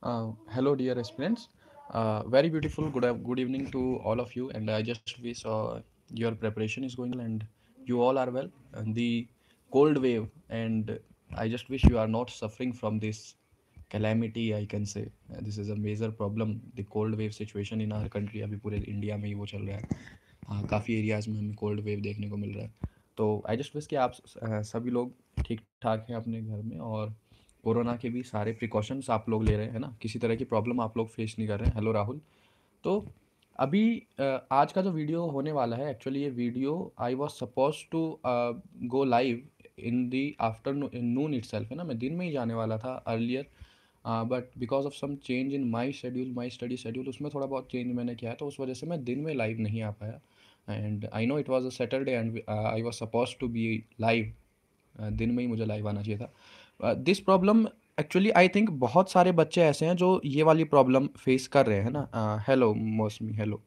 Uh, hello, dear students. Uh, very beautiful. Good good evening to all of you. And I just wish uh, your preparation is going well and you all are well. And the cold wave, and I just wish you are not suffering from this calamity. I can say this is a major problem. The cold wave situation in our country. abhi pure india mein ही वो चल रहा है. हाँ काफ़ी areas में हमें cold wave देखने को मिल रहा है तो आई जस्ट विश कि आप सभी लोग ठीक ठाक हैं अपने घर में और कोरोना के भी सारे प्रिकॉशंस आप लोग ले रहे हैं ना किसी तरह की प्रॉब्लम आप लोग फेस नहीं कर रहे हैं हेलो राहुल तो अभी आज का जो वीडियो होने वाला है एक्चुअली ये video I was suppose to go live in the afternoon noon it है ना मैं दिन में ही जाने वाला था earlier but because of some change in my schedule my study schedule उसमें थोड़ा बहुत चेंज मैंने किया है तो उस वजह से मैं दिन में लाइव नहीं आ पाया and I know it was a Saturday and I was suppose to be live दिन में ही मुझे लाइव आना चाहिए था this problem actually I think बहुत सारे बच्चे ऐसे हैं जो ये वाली प्रॉब्लम फेस कर रहे हैं ना हेलो मौसमी हेलो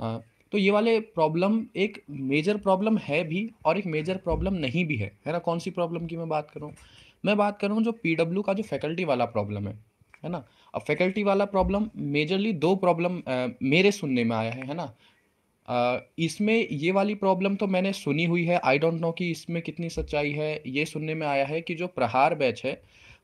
तो ये वाले प्रॉब्लम एक मेजर प्रॉब्लम है भी और एक मेजर प्रॉब्लम नहीं भी है है ना कौन सी प्रॉब्लम की मैं बात करूँ मैं बात करूँ जो पी का जो फैकल्टी वाला प्रॉब्लम है है ना अब फैकल्टी वाला प्रॉब्लम मेजरली दो प्रॉब्लम मेरे सुनने में आया है है ना इसमें ये वाली प्रॉब्लम तो मैंने सुनी हुई है आई डोंट नो कि इसमें कितनी सच्चाई है ये सुनने में आया है कि जो प्रहार बैच है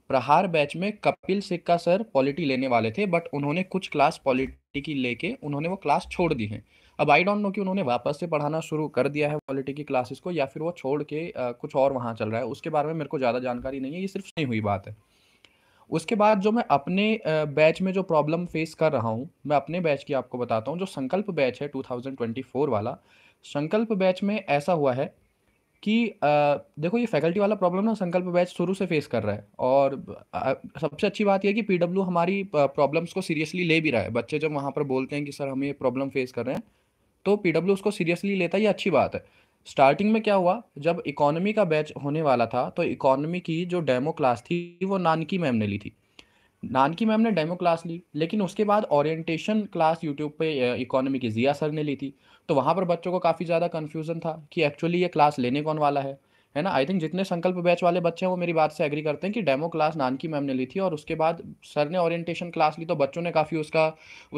प्रहार बैच में कपिल सिक्का सर पॉलिटी लेने वाले थे बट उन्होंने कुछ क्लास पॉलिटी की लेके उन्होंने वो क्लास छोड़ दी है अब आई डोंट नो कि उन्होंने वापस से पढ़ाना शुरू कर दिया है पॉलिटी की क्लासेस को या फिर वो छोड़ के आ, कुछ और वहाँ चल रहा है उसके बारे में मेरे को ज़्यादा जानकारी नहीं है ये सिर्फ सुनी हुई बात है उसके बाद जो मैं अपने बैच में जो प्रॉब्लम फेस कर रहा हूँ मैं अपने बैच की आपको बताता हूँ जो संकल्प बैच है 2024 वाला संकल्प बैच में ऐसा हुआ है कि आ, देखो ये फैकल्टी वाला प्रॉब्लम ना संकल्प बैच शुरू से फेस कर रहा है और आ, सबसे अच्छी बात यह कि पीडब्ल्यू हमारी प्रॉब्लम्स को सीरियसली ले भी रहा है बच्चे जब वहाँ पर बोलते हैं कि सर हम ये प्रॉब्लम फेस कर रहे हैं तो पीडब्ल्यू उसको सीरियसली लेता है ये अच्छी बात है स्टार्टिंग में क्या हुआ जब इकोनॉमी का बैच होने वाला था तो इकोनॉमी की जो डेमो क्लास थी वो नानकी मैम ने ली थी नानकी मैम ने डेमो क्लास ली लेकिन उसके बाद ओरिएंटेशन क्लास यूट्यूब पे इकोनॉमी की जिया सर ने ली थी तो वहाँ पर बच्चों को काफ़ी ज़्यादा कन्फ्यूज़न था कि एक्चुअली ये क्लास लेने कौन वाला है है ना आई थिंक जितने संकल्प बैच वाले बच्चे हैं वो मेरी बात से एग्री करते हैं कि डेमो क्लास नानकी मैम ने ली थी और उसके बाद सर ने ओरिएंटेशन क्लास ली तो बच्चों ने काफ़ी उसका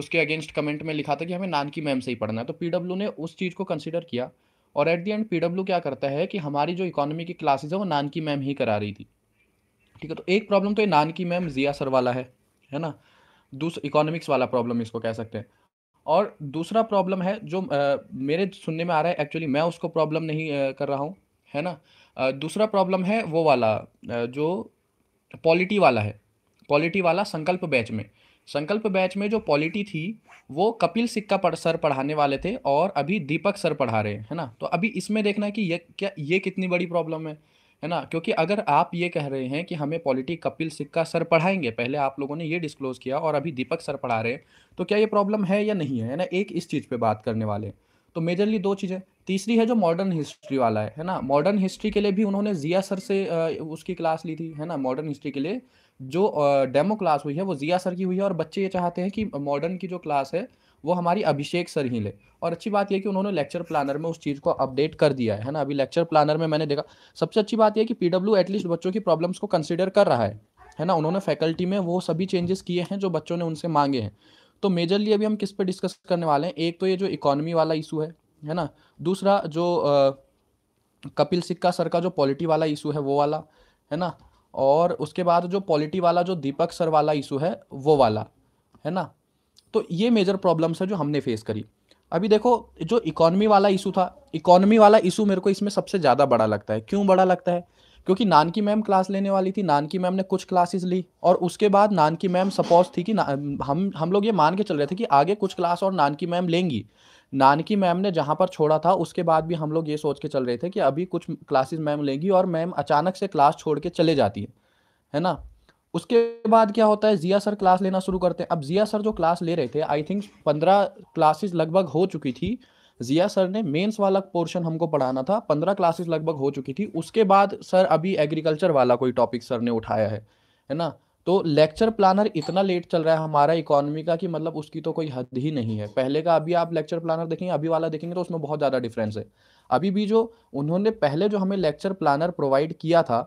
उसके अगेंस्ट कमेंट में लिखा था कि हमें नानकी मैम से ही पढ़ना है तो पी ने उस चीज़ को कंसिडर किया और एट दी एंड पी क्या करता है कि हमारी जो इकोनॉमी की क्लासेज है वो नानकी मैम ही करा रही थी ठीक है तो एक प्रॉब्लम तो ये नानकी मैम जिया सर वाला है है ना दूसरा इकोनॉमिक्स वाला प्रॉब्लम इसको कह सकते हैं और दूसरा प्रॉब्लम है जो आ, मेरे सुनने में आ रहा है एक्चुअली मैं उसको प्रॉब्लम नहीं आ, कर रहा हूँ है ना आ, दूसरा प्रॉब्लम है वो वाला आ, जो पॉलिटी वाला है पॉलिटी वाला संकल्प बैच में संकल्प बैच में जो पॉलिटी थी वो कपिल सिक्का पढ़ सर पढ़ाने वाले थे और अभी दीपक सर पढ़ा रहे हैं है ना तो अभी इसमें देखना है कि ये क्या ये कितनी बड़ी प्रॉब्लम है है ना क्योंकि अगर आप ये कह रहे हैं कि हमें पॉलिटी कपिल सिक्का सर पढ़ाएंगे पहले आप लोगों ने ये डिस्क्लोज़ किया और अभी दीपक सर पढ़ा रहे हैं तो क्या ये प्रॉब्लम है या नहीं है ना एक इस चीज़ पर बात करने वाले तो मेजरली दो चीज़ें तीसरी है जो मॉडर्न हिस्ट्री वाला है है ना मॉडर्न हिस्ट्री के लिए भी उन्होंने जिया सर से उसकी क्लास ली थी है ना मॉडर्न हिस्ट्री के लिए जो डेमो क्लास हुई है वो जिया सर की हुई है और बच्चे ये चाहते हैं कि मॉडर्न की जो क्लास है वो हमारी अभिषेक सर ही ले और अच्छी बात यह कि उन्होंने लेक्चर प्लानर में उस चीज़ को अपडेट कर दिया है ना अभी लेक्चर प्लानर में मैंने देखा सबसे अच्छी बात यह कि पीडब्ल्यू एटलीस्ट बच्चों की प्रॉब्लम्स को कंसिडर कर रहा है है ना उन्होंने फैकल्टी में वो सभी चेंजेस किए हैं जो बच्चों ने उनसे मांगे हैं तो मेजरली अभी हम किस पर डिस्कस करने वाले हैं एक तो ये जो इकोनॉमी वाला इशू है है ना दूसरा जो आ, कपिल सिक्का सर का जो पॉलिटी वाला इशू है वो वाला है ना और उसके बाद जो पॉलिटी वाला जो दीपक सर वाला इशू है वो वाला है ना तो ये मेजर प्रॉब्लम्स है जो हमने फेस करी अभी देखो जो इकोनॉमी वाला इशू था इकोनॉमी वाला इशू मेरे को इसमें सबसे ज़्यादा बड़ा लगता है क्यों बड़ा लगता है क्योंकि नान की मैम क्लास लेने वाली थी नान की मैम ने कुछ क्लासेस ली और उसके बाद नान की मैम सपोज थी कि हम हम लोग ये मान के चल रहे थे कि आगे कुछ क्लास और नान की मैम लेंगी नानकी मैम ने जहाँ पर छोड़ा था उसके बाद भी हम लोग ये सोच के चल रहे थे कि अभी कुछ क्लासेस मैम लेंगी और मैम अचानक से क्लास छोड़ के चले जाती है है ना उसके बाद क्या होता है जिया सर क्लास लेना शुरू करते हैं अब जिया सर जो क्लास ले रहे थे आई थिंक पंद्रह क्लासेस लगभग हो चुकी थी जिया सर ने मेंस वाला पोर्शन हमको पढ़ाना था पंद्रह क्लासेस लगभग हो चुकी थी उसके बाद सर अभी एग्रीकल्चर वाला कोई टॉपिक सर ने उठाया है है ना तो लेक्चर प्लानर इतना लेट चल रहा है हमारा इकोनॉमी का कि मतलब उसकी तो कोई हद ही नहीं है पहले का अभी आप लेक्चर प्लानर देखेंगे अभी वाला देखेंगे तो उसमें बहुत ज़्यादा डिफरेंस है अभी भी जो उन्होंने पहले जो हमें लेक्चर प्लानर प्रोवाइड किया था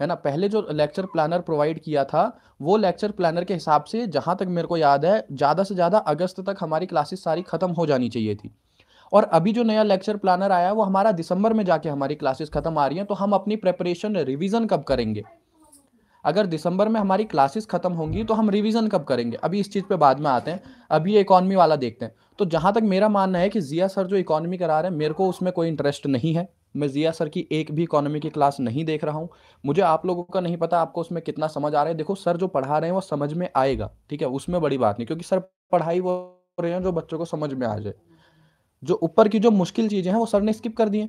है ना पहले जो लेक्चर प्लानर प्रोवाइड किया था वो लेक्चर प्लानर के हिसाब से जहाँ तक मेरे को याद है ज़्यादा से ज़्यादा अगस्त तक हमारी क्लासेस सारी ख़त्म हो जानी चाहिए थी और अभी जो नया लेक्चर प्लानर आया वो हमारा दिसंबर में जाके हमारी क्लासेस ख़त्म आ रही हैं तो हम अपनी प्रेपरेशन रिविज़न कब करेंगे अगर दिसंबर में हमारी क्लासेस खत्म होंगी तो हम रिवीजन कब करेंगे अभी इस चीज़ पे बाद में आते हैं अभी इकॉनमी वाला देखते हैं तो जहाँ तक मेरा मानना है कि जिया सर जो इकोनॉमी करा रहे हैं मेरे को उसमें कोई इंटरेस्ट नहीं है मैं जिया सर की एक भी इकोनॉमी की क्लास नहीं देख रहा हूँ मुझे आप लोगों का नहीं पता आपको उसमें कितना समझ आ रहा है देखो सर जो पढ़ा रहे हैं वो समझ में आएगा ठीक है उसमें बड़ी बात नहीं क्योंकि सर पढ़ाई वो रहे हैं जो बच्चों को समझ में आ जाए जो ऊपर की जो मुश्किल चीज़ें हैं वो सर ने स्किप कर दिए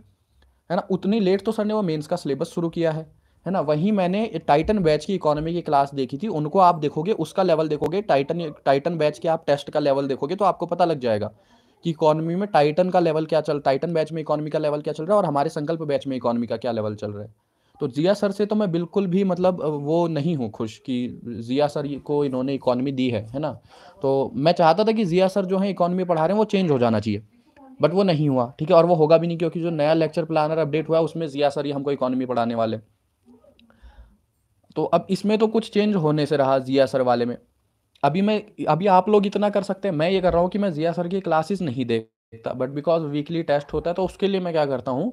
है ना उतनी लेट तो सर ने वो मेंस का सिलेबस शुरू किया है है ना वहीं मैंने टाइटन बैच की इकोनॉमी की क्लास देखी थी उनको आप देखोगे उसका लेवल देखोगे टाइटन टाइटन बैच के आप टेस्ट का लेवल देखोगे तो आपको पता लग जाएगा कि इकोनॉमी में टाइटन का लेवल क्या चल टाइटन बैच में इकोनॉमी का लेवल क्या चल रहा है और हमारे संकल्प बैच में इकोनॉमी का क्या लेवल चल रहा है तो जिया सर से तो मैं बिल्कुल भी मतलब वो नहीं हूँ खुश कि जिया सर को इन्होंने इकोनॉमी दी है है ना तो मैं चाहता था कि जिया सर जो है इकोनॉमी पढ़ा रहे हैं वो चेंज हो जाना चाहिए बट वो नहीं हुआ ठीक है और वो होगा भी नहीं क्योंकि जो नया लेक्चर प्लानर अपडेट हुआ उसमें जिया सर ही हमको इकोनॉमी पढ़ाने वाले हैं तो अब इसमें तो कुछ चेंज होने से रहा जिया सर वाले में अभी मैं अभी आप लोग इतना कर सकते हैं मैं ये कर रहा हूँ कि मैं जिया सर की क्लासेस नहीं देखता बट बिकॉज वीकली टेस्ट होता है तो उसके लिए मैं क्या करता हूँ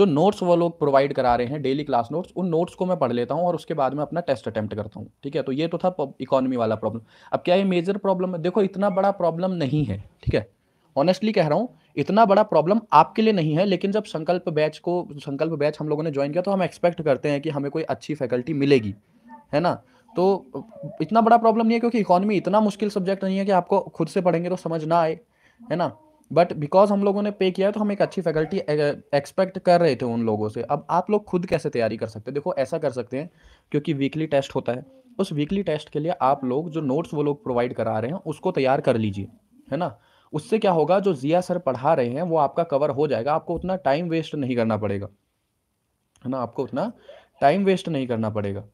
जो नोट्स वो लोग प्रोवाइड करा रहे हैं डेली क्लास नोट्स उन नोट्स को मैं पढ़ लेता हूँ और उसके बाद में अपना टेस्ट अटैम्प्ट करता हूँ ठीक है तो ये तो था इकोनॉमी वाला प्रॉब्लम अब क्या ये मेजर प्रॉब्लम है देखो इतना बड़ा प्रॉब्लम नहीं है ठीक है ऑनेस्टली कह रहा हूँ इतना बड़ा प्रॉब्लम आपके लिए नहीं है लेकिन जब संकल्प बैच को संकल्प बैच हम लोगों ने ज्वाइन किया तो हम एक्सपेक्ट करते हैं कि हमें कोई अच्छी फैकल्टी मिलेगी है ना तो इतना बड़ा प्रॉब्लम नहीं है क्योंकि इकोनॉमी इतना मुश्किल सब्जेक्ट नहीं है कि आपको खुद से पढ़ेंगे तो समझ ना आए है ना बट बिकॉज हम लोगों ने पे किया है तो हम एक अच्छी फैकल्टी एक्सपेक्ट कर रहे थे उन लोगों से अब आप लोग खुद कैसे तैयारी कर सकते हैं देखो ऐसा कर सकते हैं क्योंकि वीकली टेस्ट होता है उस वीकली टेस्ट के लिए आप लोग जो नोट्स वो लोग प्रोवाइड करा रहे हैं उसको तैयार कर लीजिए है ना उससे क्या होगा जो जिया सर पढ़ा रहे हैं वो आपका कवर हो जाएगा आपको उतना टाइम वेस्ट नहीं करना पड़ेगा है ना आपको उतना टाइम वेस्ट नहीं करना पड़ेगा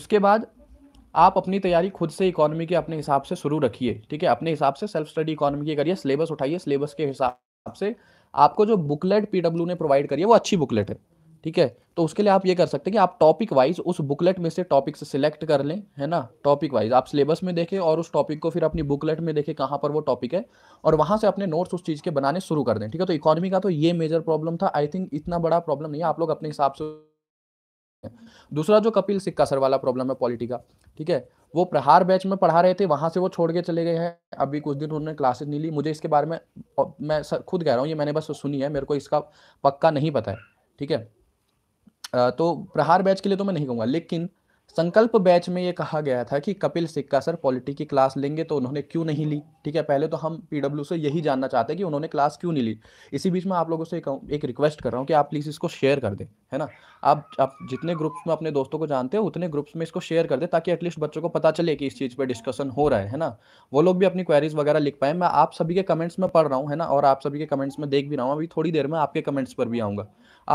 उसके बाद आप अपनी तैयारी खुद से इकोनॉमी के अपने हिसाब से शुरू रखिए ठीक है अपने हिसाब से सेल्फ स्टडी इकोनॉमी की करिए सिलेबस उठाइए सिलेबस के हिसाब से आपको जो बुकलेट पीडब्ल्यू ने प्रोवाइड करी है वो अच्छी बुकलेट है ठीक है तो उसके लिए आप ये कर सकते हैं कि आप टॉपिक वाइज उस बुकलेट में से टॉपिक सेलेक्ट सिलेक्ट कर लें है ना टॉपिक वाइज आप सिलेबस में देखें और उस टॉपिक को फिर अपनी बुकलेट में देखें कहाँ पर वो टॉपिक है और वहाँ से अपने नोट्स उस चीज़ के बनाने शुरू कर दें ठीक है तो इकोनॉमी का तो ये मेजर प्रॉब्लम था आई थिंक इतना बड़ा प्रॉब्लम नहीं है आप लोग अपने हिसाब से दूसरा जो कपिल सिक्का सर वाला प्रॉब्लम है पॉलिटी का ठीक है वो प्रहार बैच में पढ़ा रहे थे वहाँ से वो छोड़ के चले गए हैं अभी कुछ दिन उन्होंने क्लासेस नहीं ली मुझे इसके बारे में मैं सर खुद कह रहा हूँ ये मैंने बस सुनी है मेरे को इसका पक्का नहीं पता है ठीक है तो प्रहार बैच के लिए तो मैं नहीं कहूँगा लेकिन संकल्प बैच में ये कहा गया था कि कपिल सिक्का सर पॉलिटी की क्लास लेंगे तो उन्होंने क्यों नहीं ली ठीक है पहले तो हम पीडब्ल्यू से यही जानना चाहते हैं कि उन्होंने क्लास क्यों नहीं ली इसी बीच में आप लोगों से एक, एक रिक्वेस्ट कर रहा हूँ कि आप प्लीज़ इसको शेयर कर दें है ना आप आप जितने ग्रुप्स में अपने दोस्तों को जानते हो उतने ग्रुप्स में इसको शेयर कर दें ताकि एटलीस्ट बच्चों को पता चले कि इस चीज़ पर डिस्कशन हो रहा है है ना वो लोग भी अपनी क्वेरीज वगैरह लिख पाए मैं आप सभी के कमेंट्स में पढ़ रहा हूँ है ना और आप सभी के कमेंट्स में देख भी रहा हूँ अभी थोड़ी देर में आपके कमेंट्स पर भी आऊँगा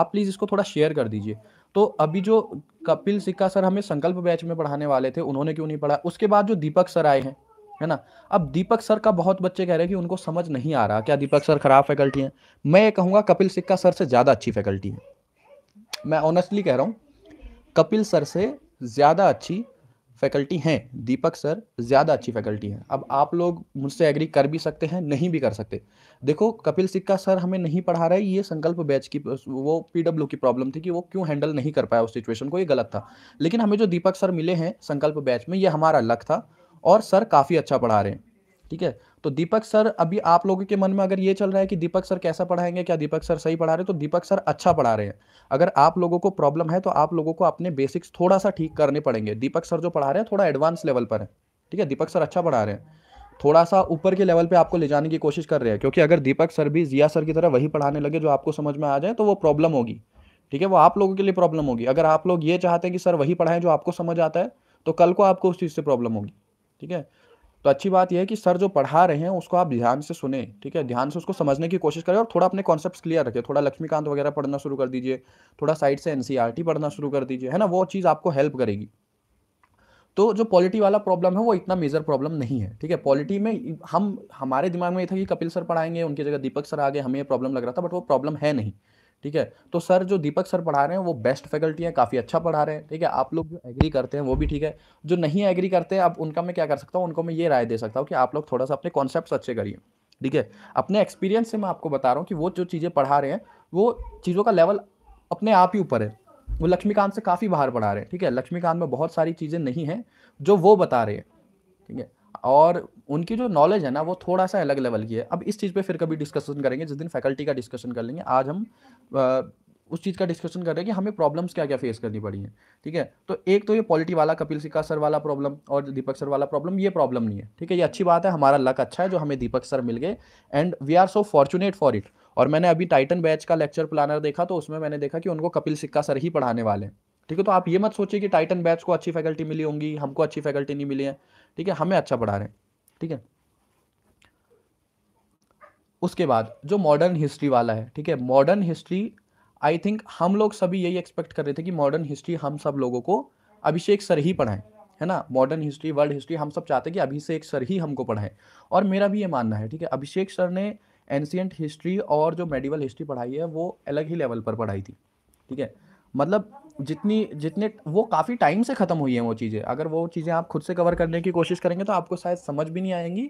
आप प्लीज़ इसको थोड़ा शेयर कर दीजिए तो अभी जो कपिल सिक्का सर हमें संकल्प बैच में पढ़ाने वाले थे उन्होंने क्यों नहीं पढ़ा उसके बाद जो दीपक सर आए हैं है ना अब दीपक सर का बहुत बच्चे कह रहे हैं कि उनको समझ नहीं आ रहा क्या दीपक सर खराब फैकल्टी हैं मैं ये कहूँगा कपिल सिक्का सर से ज़्यादा अच्छी फैकल्टी है मैं ऑनेस्टली कह रहा हूँ कपिल सर से ज़्यादा अच्छी फैकल्टी हैं दीपक सर ज़्यादा अच्छी फैकल्टी हैं अब आप लोग मुझसे एग्री कर भी सकते हैं नहीं भी कर सकते देखो कपिल सिक्का सर हमें नहीं पढ़ा रहे ये संकल्प बैच की वो पीडब्ल्यू की प्रॉब्लम थी कि वो क्यों हैंडल नहीं कर पाया उस सिचुएशन को ये गलत था लेकिन हमें जो दीपक सर मिले हैं संकल्प बैच में ये हमारा लक था और सर काफ़ी अच्छा पढ़ा रहे हैं ठीक है तो दीपक सर अभी आप लोगों के मन में अगर ये चल रहा है कि दीपक सर कैसा पढ़ाएंगे क्या दीपक सर सही पढ़ा रहे हैं तो दीपक सर अच्छा पढ़ा रहे हैं अगर आप लोगों को प्रॉब्लम है तो आप लोगों को अपने बेसिक्स थोड़ा सा ठीक करने पड़ेंगे दीपक सर जो पढ़ा रहे हैं थोड़ा एडवांस लेवल पर है ठीक है दीपक सर अच्छा पढ़ा रहे हैं थोड़ा सा ऊपर के लेवल पे आपको ले जाने की कोशिश कर रहे हैं क्योंकि अगर दीपक सर भी जिया सर की तरह वही पढ़ाने लगे जो आपको समझ में आ जाए तो वो प्रॉब्लम होगी ठीक है वो आप लोगों के लिए प्रॉब्लम होगी अगर आप लोग ये चाहते हैं कि सर वही पढ़ाएं जो आपको समझ आता है तो कल को आपको उस चीज़ से प्रॉब्लम होगी ठीक है तो अच्छी बात यह है कि सर जो पढ़ा रहे हैं उसको आप ध्यान से सुने ठीक है ध्यान से उसको समझने की कोशिश करें और थोड़ा अपने कॉन्सेप्ट क्लियर रखें थोड़ा लक्ष्मीकांत वगैरह पढ़ना शुरू कर दीजिए थोड़ा साइड से एन e पढ़ना शुरू कर दीजिए है ना वो चीज़ आपको हेल्प करेगी तो जो पॉलिटी वाला प्रॉब्लम है वो इतना मेजर प्रॉब्लम नहीं है ठीक है पॉलिटी में हम हमारे दिमाग में ये था कि कपिल सर पढ़ाएंगे उनकी जगह दीपक सर आ गए हमें ये प्रॉब्लम लग रहा था बट वो प्रॉब्लम है नहीं ठीक है तो सर जो दीपक सर पढ़ा रहे हैं वो बेस्ट फैकल्टी हैं काफ़ी अच्छा पढ़ा रहे हैं ठीक है आप लोग जो एग्री करते हैं वो भी ठीक है जो नहीं एग्री करते हैं अब उनका मैं क्या कर सकता हूँ उनको मैं ये राय दे सकता हूँ कि आप लोग थोड़ा सा अपने कॉन्सेप्ट अच्छे करिए ठीक है अपने एक्सपीरियंस से मैं आपको बता रहा हूँ कि वो जो चीज़ें पढ़ा रहे हैं वो चीज़ों का लेवल अपने आप ही ऊपर है वो लक्ष्मीकांत से काफ़ी बाहर पढ़ा रहे हैं ठीक है लक्ष्मीकांत में बहुत सारी चीज़ें नहीं हैं जो वो बता रहे हैं ठीक है और उनकी जो नॉलेज है ना वो थोड़ा सा अलग लेवल की है अब इस चीज़ पे फिर कभी डिस्कशन करेंगे जिस दिन फैकल्टी का डिस्कशन कर लेंगे आज हम आ, उस चीज़ का डिस्कशन कर रहे हैं कि हमें प्रॉब्लम्स क्या क्या फेस करनी पड़ी हैं ठीक है तो एक तो ये पॉलिटी वाला कपिल सिक्का सर वाला प्रॉब्लम और दीपक सर वाला प्रॉब्लम ये प्रॉब्लम नहीं है ठीक है ये अच्छी बात है हमारा लक अच्छा है जो हमें दीपक सर मिल गए and we are so fortunate for it और मैंने अभी टाइटन बैच का लेक्चर प्लानर देखा तो उसमें मैंने देखा कि उनको कपिल सिक्का सर ही पढ़ाने वाले हैं ठीक है तो आप ये मत सोचिए कि टाइटन बैच को अच्छी फैकल्टी मिली होंगी हमको अच्छी फैकल्टी नहीं मिली है ठीक है हमें अच्छा पढ़ा रहे हैं ठीक है उसके बाद जो मॉडर्न हिस्ट्री वाला है ठीक है मॉडर्न हिस्ट्री आई थिंक हम लोग सभी यही एक्सपेक्ट कर रहे थे कि मॉडर्न हिस्ट्री हम सब लोगों को अभिषेक सर ही पढ़ाएं है ना मॉडर्न हिस्ट्री वर्ल्ड हिस्ट्री हम सब चाहते हैं कि अभिषेक सर ही हमको पढ़ाएं और मेरा भी ये मानना है ठीक है अभिषेक सर ने एंशियंट हिस्ट्री और जो मेडिवल हिस्ट्री पढ़ाई है वो अलग ही लेवल पर पढ़ाई थी ठीक है मतलब जितनी जितने वो काफ़ी टाइम से ख़त्म हुई हैं वो चीज़ें अगर वो चीज़ें आप खुद से कवर करने की कोशिश करेंगे तो आपको शायद समझ भी नहीं आएंगी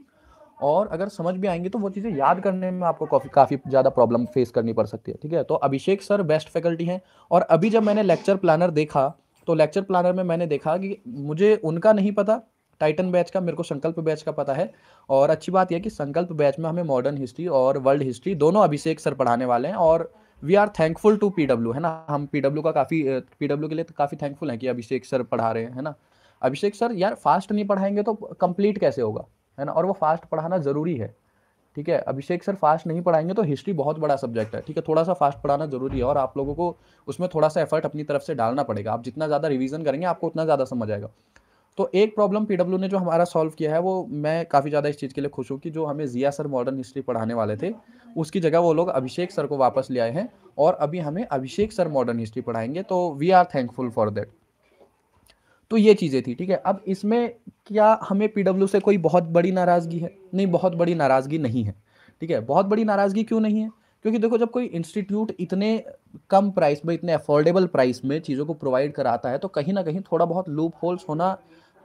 और अगर समझ भी आएंगी तो वो चीज़ें याद करने में आपको काफ़ी काफ़ी ज़्यादा प्रॉब्लम फेस करनी पड़ सकती है ठीक है तो अभिषेक सर बेस्ट फैकल्टी हैं और अभी जब मैंने लेक्चर प्लानर देखा तो लेक्चर प्लानर में मैंने देखा कि मुझे उनका नहीं पता टाइटन बैच का मेरे को संकल्प बैच का पता है और अच्छी बात यह कि संकल्प बैच में हमें मॉडर्न हिस्ट्री और वर्ल्ड हिस्ट्री दोनों अभिषेक सर पढ़ाने वाले हैं और we are thankful to P है ना हम पी का काफ़ी पी के लिए तो काफ़ी थैंकफुल हैं कि अभिषेक सर पढ़ा रहे हैं है ना अभिषेक सर यार फास्ट नहीं पढ़ाएंगे तो कंप्लीट कैसे होगा है ना और वो फास्ट पढ़ाना ज़रूरी है ठीक है अभिषेक सर फास्ट नहीं पढ़ाएंगे तो हिस्ट्री बहुत बड़ा सब्जेक्ट है ठीक है थोड़ा सा फास्ट पढ़ाना जरूरी है और आप लोगों को उसमें थोड़ा सा एफर्ट अपनी तरफ से डालना पड़ेगा आप जितना ज़्यादा रिवीजन करेंगे आपको उतना ज़्यादा समझ आएगा तो एक प्रॉब्लम पीडब्ल्यू ने जो हमारा सॉल्व किया है वो मैं काफ़ी ज़्यादा इस चीज़ के लिए खुश हूँ कि जो हमें जिया सर मॉडर्न हिस्ट्री पढ़ाने वाले थे उसकी जगह वो लोग अभिषेक सर को वापस ले आए हैं और अभी हमें अभिषेक सर मॉडर्न हिस्ट्री पढ़ाएंगे तो we are thankful for that तो ये चीज़ें थी ठीक है अब इसमें क्या हमें पीडब्ल्यू से कोई बहुत बड़ी नाराज़गी है नहीं बहुत बड़ी नाराज़गी नहीं है ठीक है बहुत बड़ी नाराज़गी क्यों नहीं है क्योंकि देखो जब कोई इंस्टीट्यूट इतने कम प्राइस में इतने अफोर्डेबल प्राइस में चीज़ों को प्रोवाइड कराता है तो कहीं ना कहीं थोड़ा बहुत लूप होल्स होना